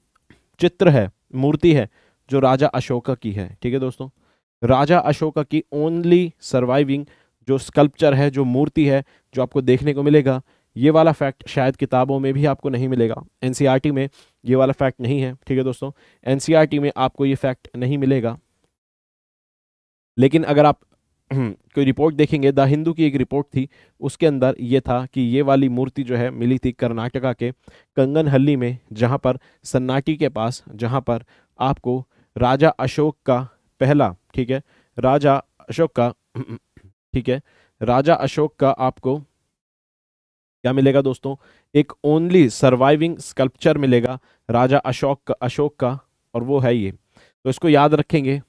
चित्र है मूर्ति है जो राजा अशोक की है ठीक है दोस्तों राजा अशोक की ओनली सर्वाइविंग जो स्कल्पचर है जो मूर्ति है जो आपको देखने को मिलेगा ये वाला फैक्ट शायद किताबों में भी आपको नहीं मिलेगा एन e में ये वाला फैक्ट नहीं है ठीक है दोस्तों एन e में आपको ये फैक्ट नहीं मिलेगा लेकिन अगर आप हम्म, कोई रिपोर्ट देखेंगे द हिंदू की एक रिपोर्ट थी उसके अंदर ये था कि ये वाली मूर्ति जो है मिली थी कर्नाटका के कंगनहल्ली में जहाँ पर सन्नाटी के पास जहाँ पर आपको राजा अशोक का पहला ठीक है राजा अशोक का ठीक है राजा अशोक का आपको क्या मिलेगा दोस्तों एक ओनली सर्वाइविंग स्कल्पचर मिलेगा राजा अशोक का अशोक का और वो है ये तो इसको याद रखेंगे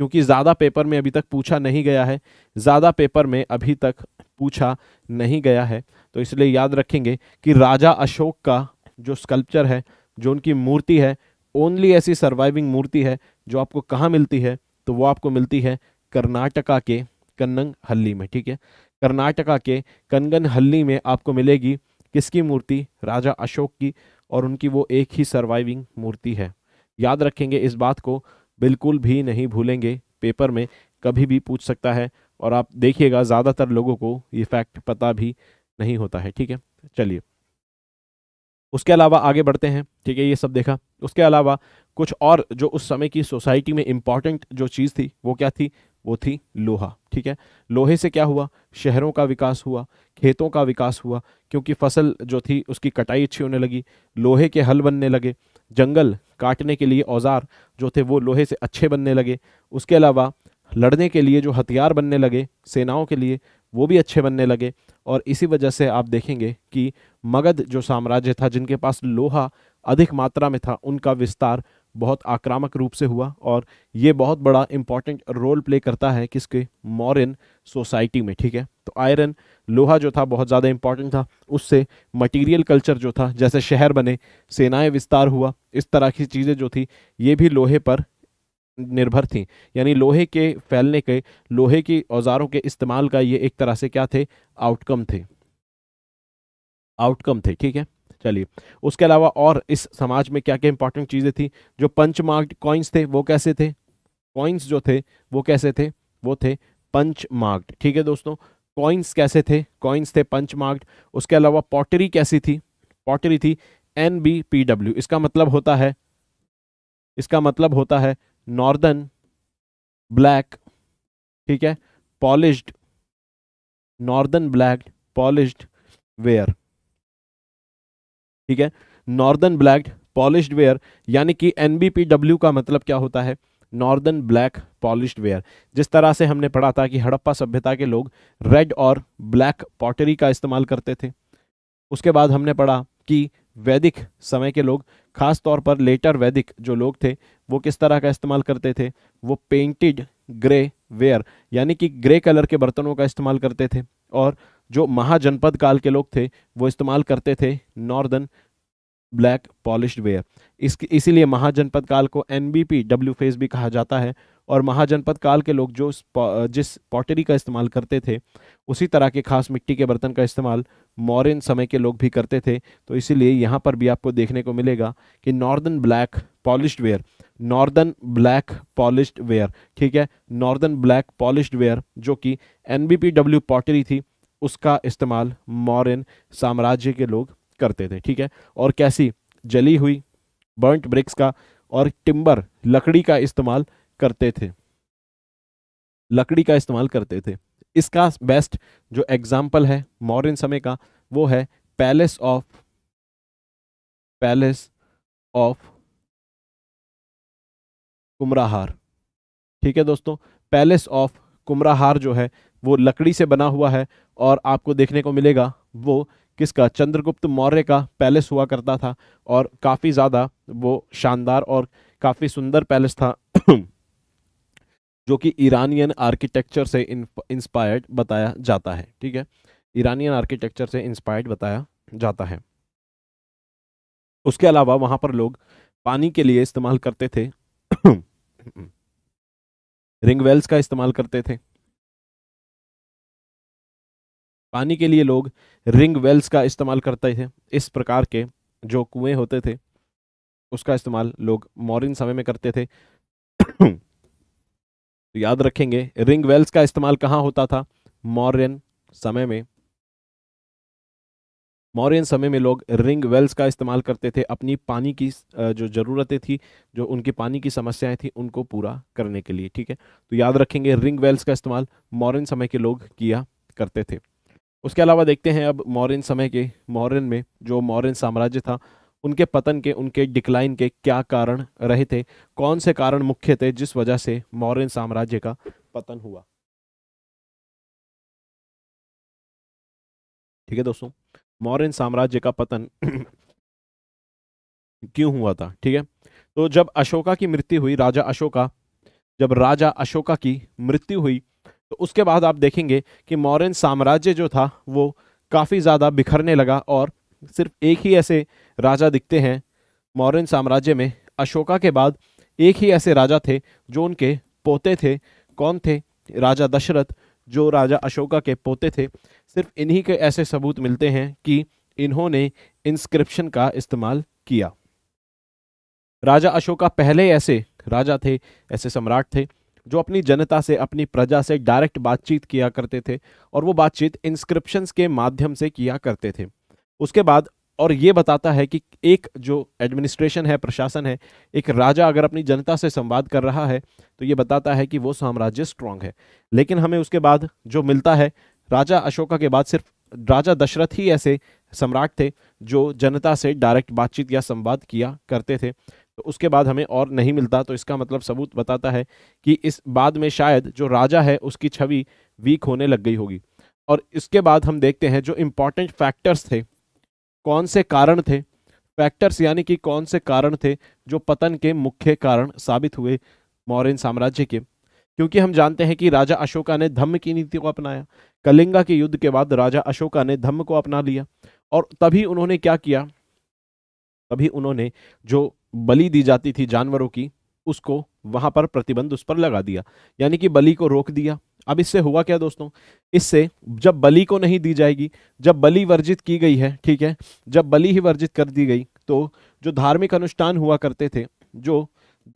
क्योंकि ज़्यादा पेपर में अभी तक पूछा नहीं गया है ज़्यादा पेपर में अभी तक पूछा नहीं गया है तो इसलिए याद रखेंगे कि राजा अशोक का जो स्कल्पचर है जो उनकी मूर्ति है ओनली ऐसी सर्वाइविंग मूर्ति है जो आपको कहाँ मिलती है तो वो आपको मिलती है कर्नाटका के कन्नंग हल्ली में ठीक है कर्नाटका के कनगन हल्ली में आपको मिलेगी किसकी मूर्ति राजा अशोक की और उनकी वो एक ही सर्वाइविंग मूर्ति है याद रखेंगे इस बात को बिल्कुल भी नहीं भूलेंगे पेपर में कभी भी पूछ सकता है और आप देखिएगा ज़्यादातर लोगों को ये फैक्ट पता भी नहीं होता है ठीक है चलिए उसके अलावा आगे बढ़ते हैं ठीक है ये सब देखा उसके अलावा कुछ और जो उस समय की सोसाइटी में इम्पॉर्टेंट जो चीज़ थी वो क्या थी वो थी लोहा ठीक है लोहे से क्या हुआ शहरों का विकास हुआ खेतों का विकास हुआ क्योंकि फसल जो थी उसकी कटाई अच्छी होने लगी लोहे के हल बनने लगे जंगल काटने के लिए औजार जो थे वो लोहे से अच्छे बनने लगे उसके अलावा लड़ने के लिए जो हथियार बनने लगे सेनाओं के लिए वो भी अच्छे बनने लगे और इसी वजह से आप देखेंगे कि मगध जो साम्राज्य था जिनके पास लोहा अधिक मात्रा में था उनका विस्तार बहुत आक्रामक रूप से हुआ और ये बहुत बड़ा इम्पॉर्टेंट रोल प्ले करता है किसके मॉरन सोसाइटी में ठीक है तो आयरन लोहा जो था बहुत ज़्यादा इम्पॉर्टेंट था उससे मटेरियल कल्चर जो था जैसे शहर बने सेनाएं विस्तार हुआ इस तरह की चीज़ें जो थी ये भी लोहे पर निर्भर थी यानी लोहे के फैलने के लोहे की औजारों के इस्तेमाल का ये एक तरह से क्या थे आउटकम थे आउटकम थे ठीक है चलिए उसके अलावा और इस समाज में क्या क्या इंपॉर्टेंट चीज़ें थी जो पंच मार्क्ड कॉइन्स थे वो कैसे थे कॉइन्स जो थे वो कैसे थे वो थे पंच मार्क्ड ठीक है दोस्तों कॉइन्स कैसे थे कॉइन्स थे पंच मार्क्ड उसके अलावा पॉटरी कैसी थी पॉटरी थी एन बी पी डब्ल्यू इसका मतलब होता है इसका मतलब होता है नॉर्दर्न ब्लैक ठीक है polished northern black polished ware ठीक है नॉर्दर्न ब्लैक पॉलिश वेयर यानी कि एन का मतलब क्या होता है नॉर्दर्न ब्लैक पॉलिश वेयर जिस तरह से हमने पढ़ा था कि हड़प्पा सभ्यता के लोग रेड और ब्लैक पॉटरी का इस्तेमाल करते थे उसके बाद हमने पढ़ा कि वैदिक समय के लोग खास तौर पर लेटर वैदिक जो लोग थे वो किस तरह का इस्तेमाल करते थे वो पेंटेड ग्रे वेयर यानी कि ग्रे कलर के बर्तनों का इस्तेमाल करते थे और जो महाजनपद काल के लोग थे वो इस्तेमाल करते थे नॉर्दर्न ब्लैक पॉलिश वेयर इस इसीलिए महाजनपद काल को N B P W phase भी कहा जाता है और महाजनपद काल के लोग जो जिस पॉटरी का इस्तेमाल करते थे उसी तरह के खास मिट्टी के बर्तन का इस्तेमाल मॉरिन समय के लोग भी करते थे तो इसीलिए यहाँ पर भी आपको देखने को मिलेगा कि northern black polish ware northern black polish ware ठीक है नॉर्दर्न ब्लैक पॉलिश वेयर जो कि N B P W pottery थी उसका इस्तेमाल मॉरन साम्राज्य के लोग करते थे ठीक है और कैसी जली हुई बर्ंट ब्रिक्स का और टिम्बर लकड़ी का इस्तेमाल करते थे लकड़ी का इस्तेमाल करते थे इसका बेस्ट जो एग्जाम्पल है मॉरन समय का वो है palace of palace of Kumrahar ठीक है दोस्तों पैलेस ऑफ कुमराहार जो है वो लकड़ी से बना हुआ है और आपको देखने को मिलेगा वो किसका चंद्रगुप्त मौर्य का पैलेस हुआ करता था और काफ़ी ज़्यादा वो शानदार और काफ़ी सुंदर पैलेस था <clears throat> जो कि ईरानियन आर्किटेक्चर से इंस्पायर्ड बताया जाता है ठीक है ईरानियन आर्किटेक्चर से इंस्पायर्ड बताया जाता है उसके अलावा वहाँ पर लोग पानी के लिए इस्तेमाल करते थे <clears throat> रिंग वेल्स का इस्तेमाल करते थे पानी के लिए लोग रिंग वेल्स का इस्तेमाल करते थे इस प्रकार के जो कुएं होते थे उसका इस्तेमाल लोग मॉरिन समय में करते थे तो याद रखेंगे रिंग वेल्स का इस्तेमाल कहाँ होता था मॉडर्न समय में मौर्यन समय में लोग रिंग वेल्स का इस्तेमाल करते थे अपनी पानी की जो ज़रूरतें थी जो उनकी पानी की समस्याएं थी उनको पूरा करने के लिए ठीक है तो याद रखेंगे रिंग वेल्स का इस्तेमाल मौर्यन समय के लोग किया करते थे उसके अलावा देखते हैं अब मौर्य समय के मौर्य में जो मौर्य साम्राज्य था उनके पतन के उनके डिक्लाइन के क्या कारण रहे थे कौन से कारण मुख्य थे जिस वजह से मौर्य साम्राज्य का पतन हुआ ठीक है दोस्तों मौर्य साम्राज्य का पतन <clears throat> क्यों हुआ था ठीक है तो जब अशोका की मृत्यु हुई राजा अशोका जब राजा अशोका की मृत्यु हुई तो उसके बाद आप देखेंगे कि मौर्य साम्राज्य जो था वो काफ़ी ज़्यादा बिखरने लगा और सिर्फ एक ही ऐसे राजा दिखते हैं मौर्य साम्राज्य में अशोका के बाद एक ही ऐसे राजा थे जो उनके पोते थे कौन थे राजा दशरथ जो राजा अशोका के पोते थे सिर्फ इन्हीं के ऐसे सबूत मिलते हैं कि इन्होंने इंस्क्रिप्शन का इस्तेमाल किया राजा अशोका पहले ऐसे राजा थे ऐसे सम्राट थे जो अपनी जनता से अपनी प्रजा से डायरेक्ट बातचीत किया करते थे और वो बातचीत इंस्क्रिप्शंस के माध्यम से किया करते थे उसके बाद और ये बताता है कि एक जो एडमिनिस्ट्रेशन है प्रशासन है एक राजा अगर अपनी जनता से संवाद कर रहा है तो ये बताता है कि वो साम्राज्य स्ट्रांग है लेकिन हमें उसके बाद जो मिलता है राजा अशोका के बाद सिर्फ राजा दशरथ ही ऐसे सम्राट थे जो जनता से डायरेक्ट बातचीत या संवाद किया करते थे तो उसके बाद हमें और नहीं मिलता तो इसका मतलब सबूत बताता है कि इस बाद में शायद जो राजा है उसकी छवि वीक होने लग गई होगी और इसके बाद हम देखते हैं जो इम्पॉर्टेंट फैक्टर्स थे कौन से कारण थे फैक्टर्स यानी कि कौन से कारण थे जो पतन के मुख्य कारण साबित हुए मौर्य साम्राज्य के क्योंकि हम जानते हैं कि राजा अशोका ने धम्म की नीति को अपनाया कलिंगा के युद्ध के बाद राजा अशोका ने धम्म को अपना लिया और तभी उन्होंने क्या किया तभी उन्होंने जो बलि दी जाती थी जानवरों की उसको वहां पर प्रतिबंध उस पर लगा दिया यानी कि बलि को रोक दिया अब इससे हुआ क्या दोस्तों इससे जब बलि को नहीं दी जाएगी जब बलि वर्जित की गई है ठीक है जब बलि ही वर्जित कर दी गई तो जो धार्मिक अनुष्ठान हुआ करते थे जो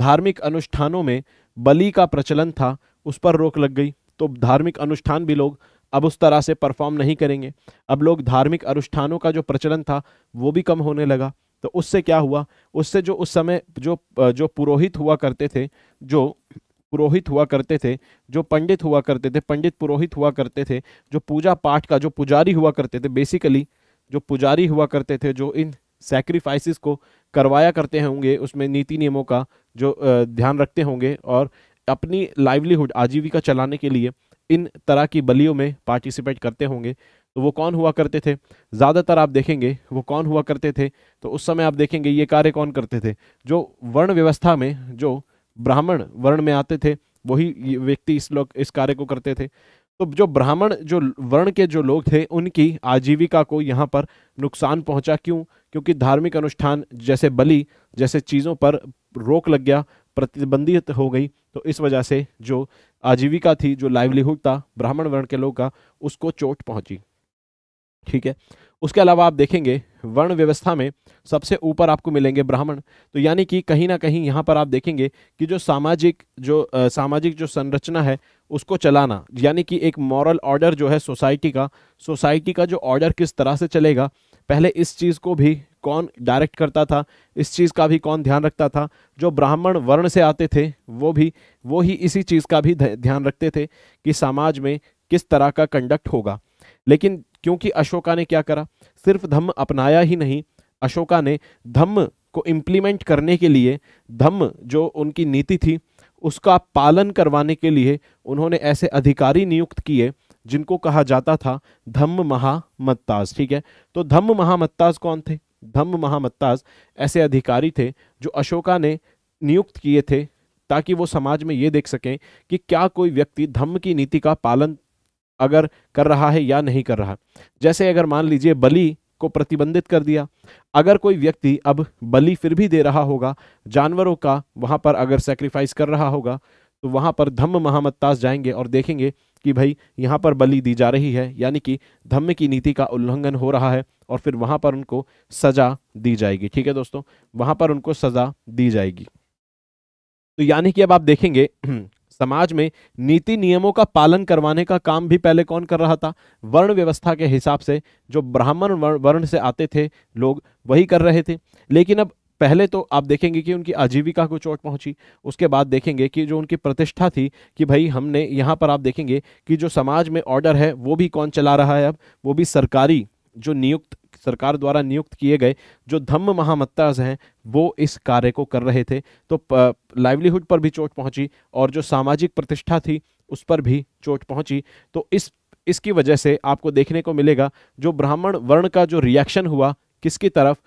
धार्मिक अनुष्ठानों में बलि का प्रचलन था उस पर रोक लग गई तो धार्मिक अनुष्ठान भी लोग अब उस तरह से परफॉर्म नहीं करेंगे अब लोग धार्मिक अनुष्ठानों का जो प्रचलन था वो भी कम होने लगा तो उससे क्या हुआ उससे जो उस समय जो जो पुरोहित हुआ करते थे जो पुरोहित हुआ करते थे जो पंडित हुआ करते थे पंडित पुरोहित हुआ करते थे जो पूजा पाठ का जो पुजारी हुआ करते थे बेसिकली जो पुजारी हुआ करते थे जो इन सेक्रीफाइसिस को करवाया करते होंगे उसमें नीति नियमों का जो ध्यान रखते होंगे और अपनी लाइवलीहुड आजीविका चलाने के लिए इन तरह की बलियों में पार्टिसिपेट करते होंगे तो वो कौन हुआ करते थे ज़्यादातर आप देखेंगे वो कौन हुआ करते थे तो उस समय आप देखेंगे ये कार्य कौन करते थे जो वर्ण व्यवस्था में जो ब्राह्मण वर्ण में आते थे वही व्यक्ति इस लोग इस कार्य को करते थे तो जो ब्राह्मण जो वर्ण के जो लोग थे उनकी आजीविका को यहाँ पर नुकसान पहुँचा क्यों क्योंकि धार्मिक अनुष्ठान जैसे बलि जैसे चीज़ों पर रोक लग गया प्रतिबंधित हो गई तो इस वजह से जो आजीविका थी जो लाइवलीहुड था ब्राह्मण वर्ण के लोग का उसको चोट पहुंची ठीक है उसके अलावा आप देखेंगे वर्ण व्यवस्था में सबसे ऊपर आपको मिलेंगे ब्राह्मण तो यानी कि कहीं ना कहीं यहाँ पर आप देखेंगे कि जो सामाजिक जो सामाजिक जो संरचना है उसको चलाना यानी कि एक मॉरल ऑर्डर जो है सोसाइटी का सोसाइटी का जो ऑर्डर किस तरह से चलेगा पहले इस चीज़ को भी कौन डायरेक्ट करता था इस चीज़ का भी कौन ध्यान रखता था जो ब्राह्मण वर्ण से आते थे वो भी वो ही इसी चीज़ का भी ध्यान रखते थे कि समाज में किस तरह का कंडक्ट होगा लेकिन क्योंकि अशोका ने क्या करा सिर्फ धम्म अपनाया ही नहीं अशोका ने धम्म को इम्प्लीमेंट करने के लिए धम्म जो उनकी नीति थी उसका पालन करवाने के लिए उन्होंने ऐसे अधिकारी नियुक्त किए जिनको कहा जाता था धम्म महामत्ताज ठीक है तो धम्म महामत्ताज कौन थे धम्म महामत्ताज ऐसे अधिकारी थे जो अशोका ने नियुक्त किए थे ताकि वो समाज में ये देख सकें कि क्या कोई व्यक्ति धम्म की नीति का पालन अगर कर रहा है या नहीं कर रहा जैसे अगर मान लीजिए बलि को प्रतिबंधित कर दिया अगर कोई व्यक्ति अब बलि फिर भी दे रहा होगा जानवरों का वहाँ पर अगर सेक्रीफाइस कर रहा होगा तो वहाँ पर धम्म महामत्तास जाएंगे और देखेंगे कि भाई यहाँ पर बलि दी जा रही है यानी कि धम्म की नीति का उल्लंघन हो रहा है और फिर वहाँ पर उनको सज़ा दी जाएगी ठीक है दोस्तों वहाँ पर उनको सज़ा दी जाएगी तो यानी कि अब आप देखेंगे समाज में नीति नियमों का पालन करवाने का काम भी पहले कौन कर रहा था वर्ण व्यवस्था के हिसाब से जो ब्राह्मण वर्ण से आते थे लोग वही कर रहे थे लेकिन अब पहले तो आप देखेंगे कि उनकी आजीविका को चोट पहुंची उसके बाद देखेंगे कि जो उनकी प्रतिष्ठा थी कि भाई हमने यहाँ पर आप देखेंगे कि जो समाज में ऑर्डर है वो भी कौन चला रहा है अब वो भी सरकारी जो नियुक्त सरकार द्वारा नियुक्त किए गए जो धम्म महामत्ताज हैं वो इस कार्य को कर रहे थे तो लाइवलीहुड पर भी चोट पहुंची और जो सामाजिक प्रतिष्ठा थी उस पर भी चोट पहुंची तो इस इसकी वजह से आपको देखने को मिलेगा जो ब्राह्मण वर्ण का जो रिएक्शन हुआ किसकी तरफ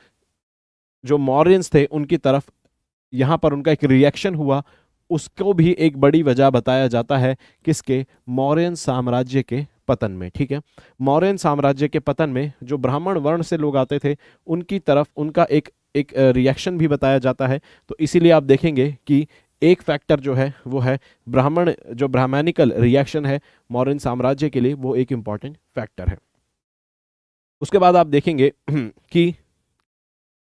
जो मॉरियंस थे उनकी तरफ यहाँ पर उनका एक रिएक्शन हुआ उसको भी एक बड़ी वजह बताया जाता है किसके मौर्यन साम्राज्य के पतन में ठीक है मौर्यन साम्राज्य के पतन में जो ब्राह्मण वर्ण से लोग आते थे उनकी तरफ उनका एक एक रिएक्शन भी बताया जाता है तो इसीलिए आप देखेंगे कि एक फैक्टर जो है वो है ब्राह्मण जो ब्राह्मणिकल रिएक्शन है मौर्य साम्राज्य के लिए वो एक इंपॉर्टेंट फैक्टर है उसके बाद आप देखेंगे <clears throat> कि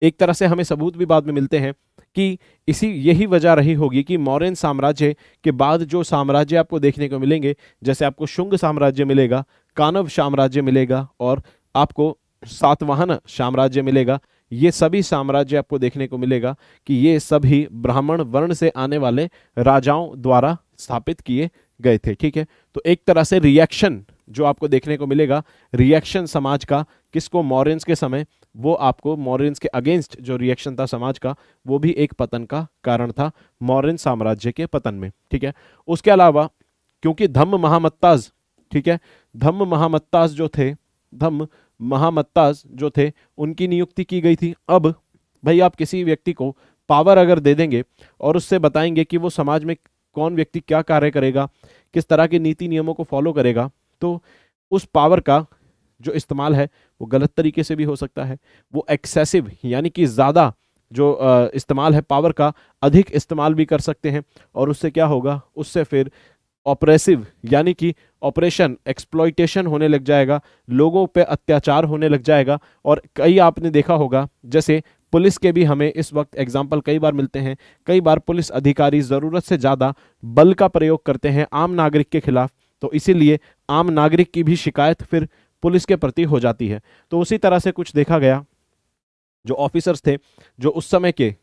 एक तरह से हमें सबूत भी बाद में मिलते हैं कि इसी यही वजह रही होगी कि मौर्य साम्राज्य के बाद जो साम्राज्य आपको देखने को मिलेंगे जैसे आपको शुंग साम्राज्य मिलेगा कानव साम्राज्य मिलेगा और आपको सातवाहन साम्राज्य मिलेगा ये सभी साम्राज्य आपको देखने को मिलेगा कि ये सभी ब्राह्मण वर्ण से आने वाले राजाओं द्वारा स्थापित किए गए थे ठीक है तो एक तरह से रिएक्शन जो आपको देखने को मिलेगा रिएक्शन समाज का किसको मॉरेंस के समय वो आपको मॉरेंस के अगेंस्ट जो रिएक्शन था समाज का वो भी एक पतन का कारण था मॉरेंस साम्राज्य के पतन में ठीक है उसके अलावा क्योंकि धम्म महामत्ताज ठीक है धम्म महामत्ताज जो थे धम्म महामत्ताज जो थे उनकी नियुक्ति की गई थी अब भाई आप किसी व्यक्ति को पावर अगर दे देंगे और उससे बताएंगे कि वो समाज में कौन व्यक्ति क्या कार्य करेगा किस तरह के नीति नियमों को फॉलो करेगा तो उस पावर का जो इस्तेमाल है वो गलत तरीके से भी हो सकता है वो एक्सेसिव यानी कि ज़्यादा जो इस्तेमाल है पावर का अधिक इस्तेमाल भी कर सकते हैं और उससे क्या होगा उससे फिर ऑपरेसिव यानी कि ऑपरेशन एक्सप्लॉयटेशन होने लग जाएगा लोगों पे अत्याचार होने लग जाएगा और कई आपने देखा होगा जैसे पुलिस के भी हमें इस वक्त एग्जाम्पल कई बार मिलते हैं कई बार पुलिस अधिकारी ज़रूरत से ज़्यादा बल का प्रयोग करते हैं आम नागरिक के खिलाफ तो इसीलिए आम नागरिक की भी शिकायत फिर पुलिस के प्रति हो जाती है तो उसी तरह से कुछ देखा गया जो ऑफिसर्स थे जो उस समय के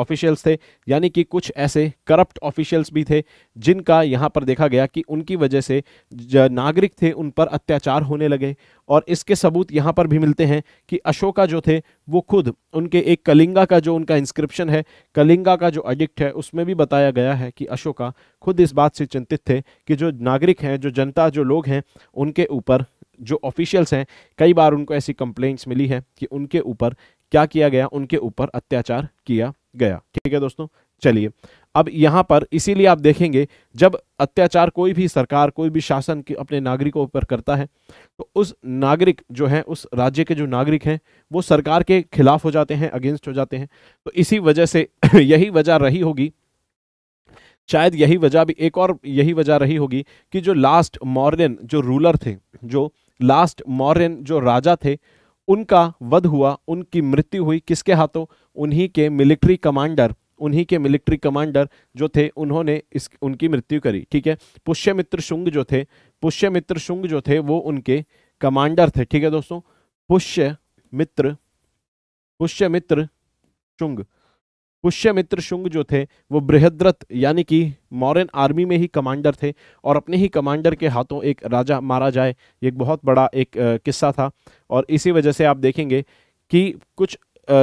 ऑफिशियल्स थे यानी कि कुछ ऐसे करप्ट ऑफिशियल्स भी थे जिनका यहाँ पर देखा गया कि उनकी वजह से जो नागरिक थे उन पर अत्याचार होने लगे और इसके सबूत यहाँ पर भी मिलते हैं कि अशोका जो थे वो खुद उनके एक कलिंगा का जो उनका इंस्क्रिप्शन है कलिंगा का जो एडिक्ट है उसमें भी बताया गया है कि अशोका खुद इस बात से चिंतित थे कि जो नागरिक हैं जो जनता जो लोग हैं उनके ऊपर जो ऑफिशियल्स हैं कई बार उनको ऐसी कंप्लेंट्स मिली है कि उनके ऊपर क्या किया गया उनके ऊपर अत्याचार किया गया ठीक है दोस्तों चलिए अब यहाँ पर इसीलिए आप देखेंगे जब अत्याचार कोई भी सरकार कोई भी शासन के अपने नागरिकों पर करता है तो उस नागरिक जो है उस राज्य के जो नागरिक हैं वो सरकार के खिलाफ हो जाते हैं अगेंस्ट हो जाते हैं तो इसी वजह से <clears throat> यही वजह रही होगी शायद यही वजह भी एक और यही वजह रही होगी कि जो लास्ट मॉर्यन जो रूलर थे जो लास्ट मॉर्यन जो राजा थे उनका वध हुआ उनकी मृत्यु हुई किसके हाथों उन्हीं के मिलिट्री कमांडर उन्हीं के मिलिट्री कमांडर जो थे उन्होंने इस उनकी मृत्यु करी ठीक है पुष्यमित्र शुंग जो थे पुष्यमित्र शुंग जो थे वो उनके कमांडर थे ठीक है दोस्तों पुष्य मित्र पुष्य मित्र शुंग पुष्यमित्र शुंग जो थे वो बृहद्रथ यानी कि मॉरन आर्मी में ही कमांडर थे और अपने ही कमांडर के हाथों एक राजा मारा जाए एक बहुत बड़ा एक किस्सा था और इसी वजह से आप देखेंगे कि कुछ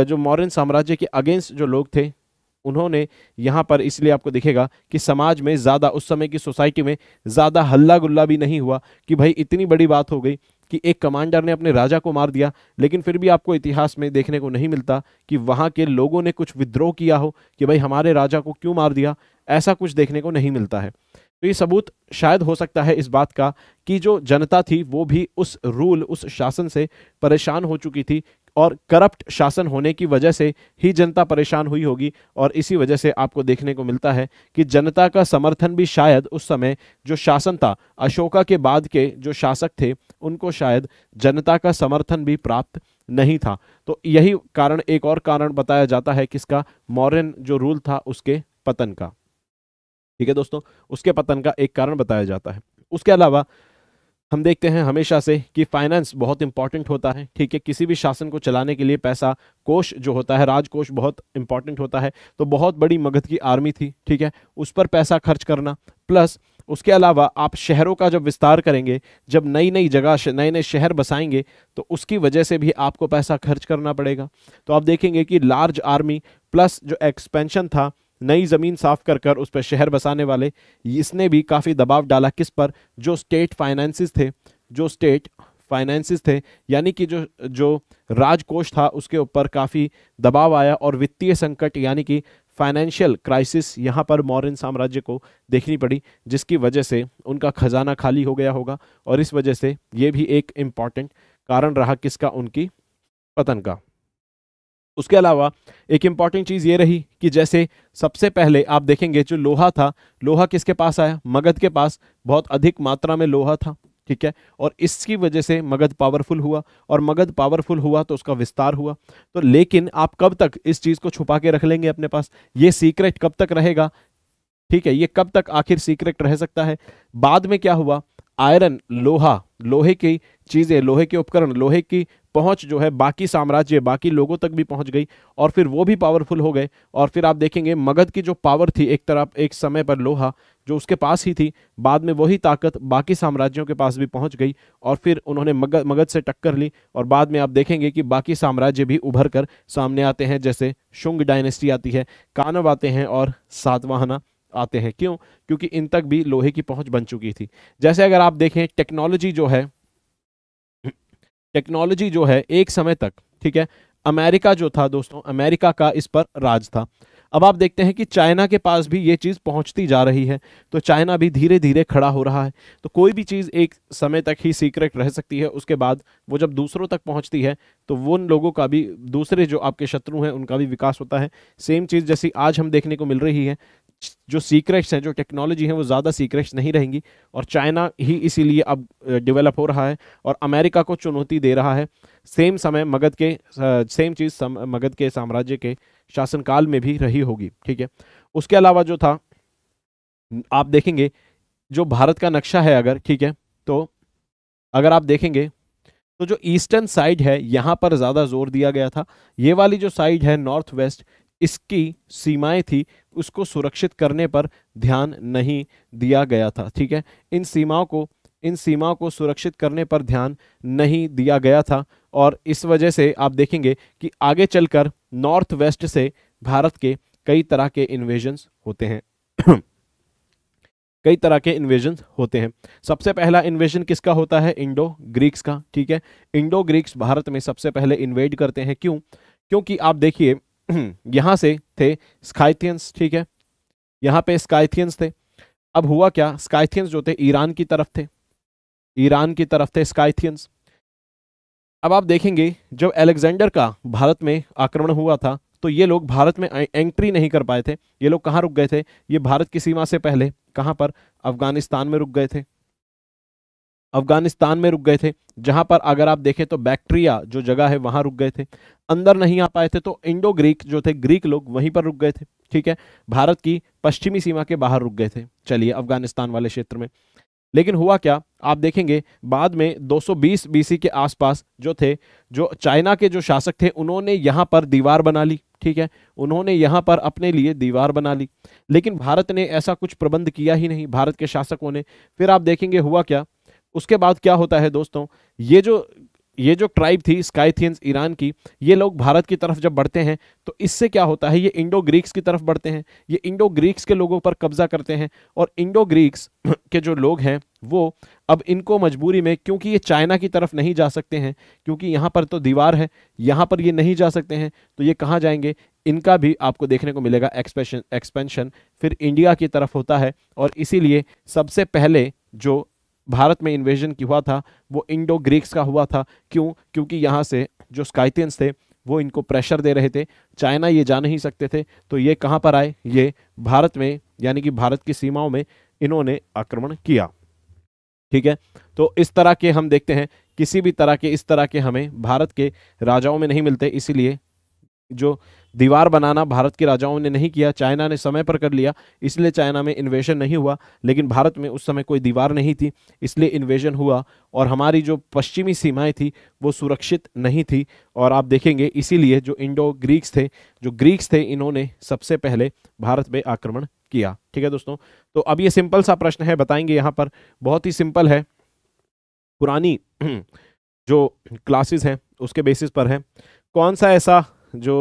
जो मॉरन साम्राज्य के अगेंस्ट जो लोग थे उन्होंने यहाँ पर इसलिए आपको दिखेगा कि समाज में ज़्यादा उस समय की सोसाइटी में ज़्यादा हल्ला गुल्ला भी नहीं हुआ कि भाई इतनी बड़ी बात हो गई कि एक कमांडर ने अपने राजा को मार दिया लेकिन फिर भी आपको इतिहास में देखने को नहीं मिलता कि वहाँ के लोगों ने कुछ विद्रोह किया हो कि भाई हमारे राजा को क्यों मार दिया ऐसा कुछ देखने को नहीं मिलता है तो ये सबूत शायद हो सकता है इस बात का कि जो जनता थी वो भी उस रूल उस शासन से परेशान हो चुकी थी और करप्ट शासन होने की वजह से ही जनता परेशान हुई होगी और इसी वजह से आपको देखने को मिलता है कि जनता का समर्थन भी शायद उस समय जो शासन था अशोका के बाद के जो शासक थे उनको शायद जनता का समर्थन भी प्राप्त नहीं था तो यही कारण एक और कारण बताया जाता है किसका मॉरन जो रूल था उसके पतन का ठीक है दोस्तों उसके पतन का एक कारण बताया जाता है उसके अलावा हम देखते हैं हमेशा से कि फाइनेंस बहुत इंपॉर्टेंट होता है ठीक है किसी भी शासन को चलाने के लिए पैसा कोष जो होता है राजकोष बहुत इंपॉर्टेंट होता है तो बहुत बड़ी मगध की आर्मी थी ठीक है उस पर पैसा खर्च करना प्लस उसके अलावा आप शहरों का जब विस्तार करेंगे जब नई नई जगह नए नए शहर बसाएंगे तो उसकी वजह से भी आपको पैसा खर्च करना पड़ेगा तो आप देखेंगे कि लार्ज आर्मी प्लस जो एक्सपेंशन था नई ज़मीन साफ कर कर उस पर शहर बसाने वाले इसने भी काफ़ी दबाव डाला किस पर जो स्टेट फाइनेंसिस थे जो स्टेट फाइनेंसिस थे यानी कि जो जो राजकोष था उसके ऊपर काफ़ी दबाव आया और वित्तीय संकट यानी कि फाइनेंशियल क्राइसिस यहाँ पर मौर्यन साम्राज्य को देखनी पड़ी जिसकी वजह से उनका खजाना खाली हो गया होगा और इस वजह से ये भी एक इम्पॉर्टेंट कारण रहा किसका उनकी पतन का उसके अलावा एक इम्पॉर्टेंट चीज़ ये रही कि जैसे सबसे पहले आप देखेंगे जो लोहा था लोहा किसके पास आया मगध के पास बहुत अधिक मात्रा में लोहा था ठीक है और इसकी वजह से मगध पावरफुल हुआ और मगध पावरफुल हुआ तो उसका विस्तार हुआ तो लेकिन आप कब तक इस चीज़ को छुपा के रख लेंगे अपने पास ये सीक्रेट कब तक रहेगा ठीक है ये कब तक आखिर सीक्रेट रह सकता है बाद में क्या हुआ आयरन लोहा लोहे की चीज़ें लोहे के उपकरण लोहे की पहुंच जो है बाकी साम्राज्य बाकी लोगों तक भी पहुंच गई और फिर वो भी पावरफुल हो गए और फिर आप देखेंगे मगध की जो पावर थी एक तरफ एक समय पर लोहा जो उसके पास ही थी बाद में वही ताकत बाकी साम्राज्यों के पास भी पहुंच गई और फिर उन्होंने मगध मगध से टक्कर ली और बाद में आप देखेंगे कि बाकी साम्राज्य भी उभर कर सामने आते हैं जैसे शुंग डायनेस्टी आती है कानव आते हैं और सातवाहना आते हैं क्यों क्योंकि इन तक भी लोहे की पहुंच बन चुकी थी जैसे अगर आप देखें टेक्नोलॉजी जो है टेक्नोलॉजी जो है एक समय तक ठीक है अमेरिका जो था दोस्तों अमेरिका का इस पर राज था अब आप देखते हैं कि चाइना के पास भी ये चीज़ पहुंचती जा रही है तो चाइना भी धीरे धीरे खड़ा हो रहा है तो कोई भी चीज़ एक समय तक ही सीक्रेट रह सकती है उसके बाद वो जब दूसरों तक पहुंचती है तो वो उन लोगों का भी दूसरे जो आपके शत्रु हैं उनका भी विकास होता है सेम चीज़ जैसी आज हम देखने को मिल रही है जो सीक्रेट्स हैं जो टेक्नोलॉजी है वो ज़्यादा सीक्रेट्स नहीं रहेंगी और चाइना ही इसीलिए अब डेवलप हो रहा है और अमेरिका को चुनौती दे रहा है सेम समय मगध के सेम चीज़ सम, मगध के साम्राज्य के शासनकाल में भी रही होगी ठीक है उसके अलावा जो था आप देखेंगे जो भारत का नक्शा है अगर ठीक है तो अगर आप देखेंगे तो जो ईस्टर्न साइड है यहाँ पर ज़्यादा जोर दिया गया था ये वाली जो साइड है नॉर्थ वेस्ट इसकी सीमाएं थी उसको सुरक्षित करने पर ध्यान नहीं दिया गया था ठीक है इन सीमाओं को इन सीमाओं को सुरक्षित करने पर ध्यान नहीं दिया गया था और इस वजह से आप देखेंगे कि आगे चलकर नॉर्थ वेस्ट से भारत के कई तरह के इन्वेजन्स होते हैं <clears throat> कई तरह के इन्वेजन होते हैं सबसे पहला इन्वेजन किसका होता है इंडो ग्रीक्स का ठीक है इंडो ग्रीक्स भारत में सबसे पहले इन्वेड करते हैं क्यों क्योंकि आप देखिए <clears throat> यहां से थे स्काइथियंस ठीक है यहां पे स्काइथियंस थे अब हुआ क्या स्काइथियंस जो थे ईरान की तरफ थे ईरान की तरफ थे स्काइथियंस अब आप देखेंगे जब अलेक्जेंडर का भारत में आक्रमण हुआ था तो ये लोग भारत में एंट्री नहीं कर पाए थे ये लोग कहाँ रुक गए थे ये भारत की सीमा से पहले कहाँ पर अफगानिस्तान में रुक गए थे अफगानिस्तान में रुक गए थे जहां पर अगर आप देखें तो बैक्ट्रिया जो जगह है वहां रुक गए थे अंदर नहीं आ पाए थे तो इंडो ग्रीक जो थे ग्रीक लोग वहीं पर रुक गए थे ठीक है भारत की पश्चिमी सीमा के बाहर रुक गए थे चलिए अफगानिस्तान वाले क्षेत्र में लेकिन हुआ क्या आप देखेंगे बाद में 220 बीसी के आसपास जो थे जो चाइना के जो शासक थे उन्होंने यहाँ पर दीवार बना ली ठीक है उन्होंने यहाँ पर अपने लिए दीवार बना ली लेकिन भारत ने ऐसा कुछ प्रबंध किया ही नहीं भारत के शासकों ने फिर आप देखेंगे हुआ क्या उसके बाद क्या होता है दोस्तों ये जो ये जो ट्राइब थी स्काइथियंस ईरान की ये लोग भारत की तरफ जब बढ़ते हैं तो इससे क्या होता है ये इंडो ग्रीक्स की तरफ बढ़ते हैं ये इंडो ग्रीक्स के लोगों पर कब्जा करते हैं और इंडो ग्रीक्स <clears throat> के जो लोग हैं वो अब इनको मजबूरी में क्योंकि ये चाइना की तरफ नहीं जा सकते हैं क्योंकि यहाँ पर तो दीवार है यहाँ पर ये नहीं जा सकते हैं तो ये कहाँ जाएंगे इनका भी आपको देखने को मिलेगा एक्सपेंशन एक्सपेंशन फिर इंडिया की तरफ होता है और इसीलिए सबसे पहले जो भारत में इन्वेजन की हुआ था वो इंडो ग्रीक्स का हुआ था क्यों क्योंकि यहाँ से जो स्काइथियंस थे वो इनको प्रेशर दे रहे थे चाइना ये जा नहीं सकते थे तो ये कहाँ पर आए ये भारत में यानी कि भारत की सीमाओं में इन्होंने आक्रमण किया ठीक है तो इस तरह के हम देखते हैं किसी भी तरह के इस तरह के हमें भारत के राजाओं में नहीं मिलते इसीलिए जो दीवार बनाना भारत के राजाओं ने नहीं किया चाइना ने समय पर कर लिया इसलिए चाइना में इन्वेशन नहीं हुआ लेकिन भारत में उस समय कोई दीवार नहीं थी इसलिए इन्वेशन हुआ और हमारी जो पश्चिमी सीमाएं थी वो सुरक्षित नहीं थी और आप देखेंगे इसीलिए जो इंडो ग्रीक्स थे जो ग्रीक्स थे इन्होंने सबसे पहले भारत में आक्रमण किया ठीक है दोस्तों तो अब ये सिंपल सा प्रश्न है बताएंगे यहाँ पर बहुत ही सिंपल है पुरानी <clears throat> जो क्लासेस हैं उसके बेसिस पर है कौन सा ऐसा जो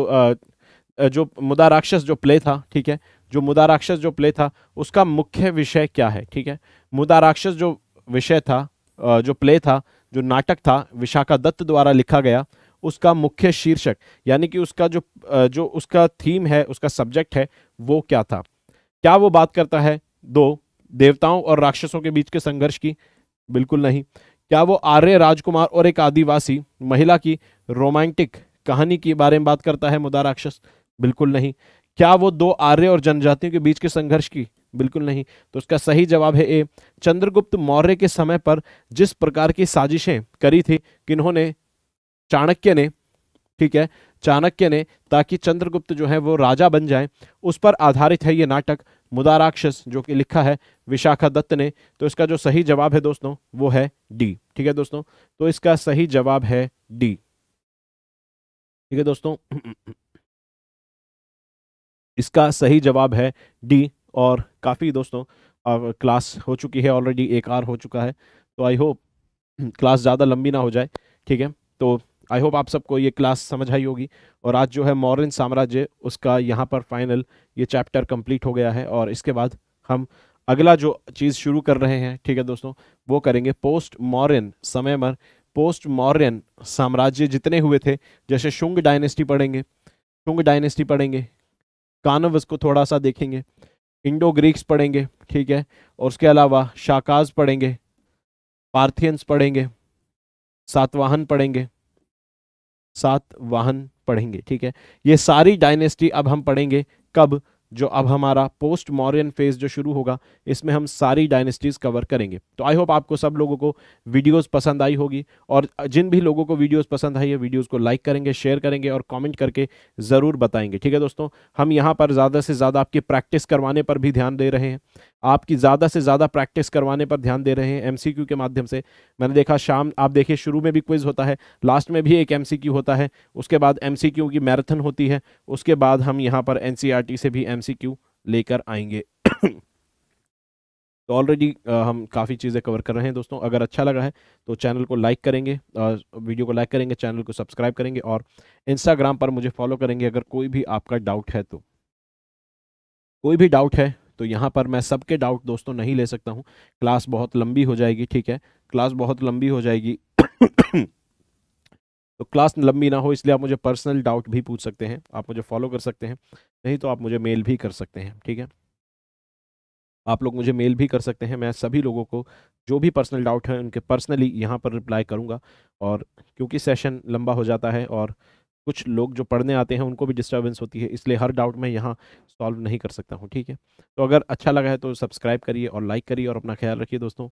जो मुदाराक्षस जो प्ले था ठीक है जो मुदाराक्षस जो प्ले था उसका मुख्य विषय क्या है ठीक है मुदाराक्षस जो विषय था जो प्ले था जो नाटक था विशाखा दत्त द्वारा लिखा गया उसका मुख्य शीर्षक यानी कि उसका जो जो उसका थीम है उसका सब्जेक्ट है वो क्या था क्या वो बात करता है दो देवताओं और राक्षसों के बीच के संघर्ष की बिल्कुल नहीं क्या वो आर्य राजकुमार और एक आदिवासी महिला की रोमांटिक कहानी के बारे में बात करता है मुदा राक्षस बिल्कुल नहीं क्या वो दो आर्य और जनजातियों के बीच के संघर्ष की बिल्कुल नहीं तो उसका सही जवाब है ए चंद्रगुप्त मौर्य के समय पर जिस प्रकार की साजिशें करी थी किन्होंने चाणक्य ने ठीक है चाणक्य ने ताकि चंद्रगुप्त जो है वो राजा बन जाए उस पर आधारित है ये नाटक मुदाराक्षस जो कि लिखा है विशाखा दत्त ने तो इसका जो सही जवाब है दोस्तों वो है डी ठीक है दोस्तों तो इसका सही जवाब है डी ठीक है दोस्तों इसका सही जवाब है डी और काफ़ी दोस्तों क्लास हो चुकी है ऑलरेडी एक आर हो चुका है तो आई होप क्लास ज़्यादा लंबी ना हो जाए ठीक है तो आई होप आप सबको ये क्लास समझ आई होगी और आज जो है मौर्य साम्राज्य उसका यहाँ पर फाइनल ये चैप्टर कंप्लीट हो गया है और इसके बाद हम अगला जो चीज़ शुरू कर रहे हैं ठीक है दोस्तों वो करेंगे पोस्ट मॉरन समय मर पोस्ट मॉरन साम्राज्य जितने हुए थे जैसे शुंग डायनेस्टी पढ़ेंगे शुंग डायनेस्टी पढ़ेंगे कानवस को थोड़ा सा देखेंगे इंडो ग्रीक्स पढ़ेंगे ठीक है और उसके अलावा शाकाज पढ़ेंगे पार्थियंस पढ़ेंगे सातवाहन पढ़ेंगे सातवाहन पढ़ेंगे ठीक है ये सारी डायनेस्टी अब हम पढ़ेंगे कब जो अब हमारा पोस्ट मॉरियन फेज जो शुरू होगा इसमें हम सारी डायनेस्टीज़ कवर करेंगे तो आई होप आपको सब लोगों को वीडियोस पसंद आई होगी और जिन भी लोगों को वीडियोस पसंद आई है वीडियोस को लाइक करेंगे शेयर करेंगे और कमेंट करके ज़रूर बताएंगे ठीक है दोस्तों हम यहाँ पर ज़्यादा से ज़्यादा आपकी प्रैक्टिस करवाने पर भी ध्यान दे रहे हैं आपकी ज़्यादा से ज़्यादा प्रैक्टिस करवाने पर ध्यान दे रहे हैं एम के माध्यम से मैंने देखा शाम आप देखिए शुरू में भी क्विज़ होता है लास्ट में भी एक एम होता है उसके बाद एम की मैराथन होती है उसके बाद हम यहाँ पर एन e से भी एम लेकर आएंगे तो ऑलरेडी हम काफ़ी चीज़ें कवर कर रहे हैं दोस्तों अगर अच्छा लगा है तो चैनल को लाइक करेंगे वीडियो को लाइक करेंगे चैनल को सब्सक्राइब करेंगे और इंस्टाग्राम पर मुझे फॉलो करेंगे अगर कोई भी आपका डाउट है तो कोई भी डाउट है तो यहाँ पर मैं सबके डाउट दोस्तों नहीं ले सकता हूँ क्लास बहुत लंबी हो जाएगी ठीक है क्लास बहुत लंबी हो जाएगी तो क्लास लंबी ना हो इसलिए आप मुझे पर्सनल डाउट भी पूछ सकते हैं आप मुझे फॉलो कर सकते हैं नहीं तो आप मुझे मेल भी कर सकते हैं ठीक है आप लोग मुझे मेल भी कर सकते हैं मैं सभी लोगों को जो भी पर्सनल डाउट है उनके पर्सनली यहाँ पर रिप्लाई करूँगा और क्योंकि सेशन लंबा हो जाता है और कुछ लोग जो पढ़ने आते हैं उनको भी डिस्टर्बेंस होती है इसलिए हर डाउट मैं यहाँ सॉल्व नहीं कर सकता हूँ ठीक है तो अगर अच्छा लगा है तो सब्सक्राइब करिए और लाइक करिए और अपना ख्याल रखिए दोस्तों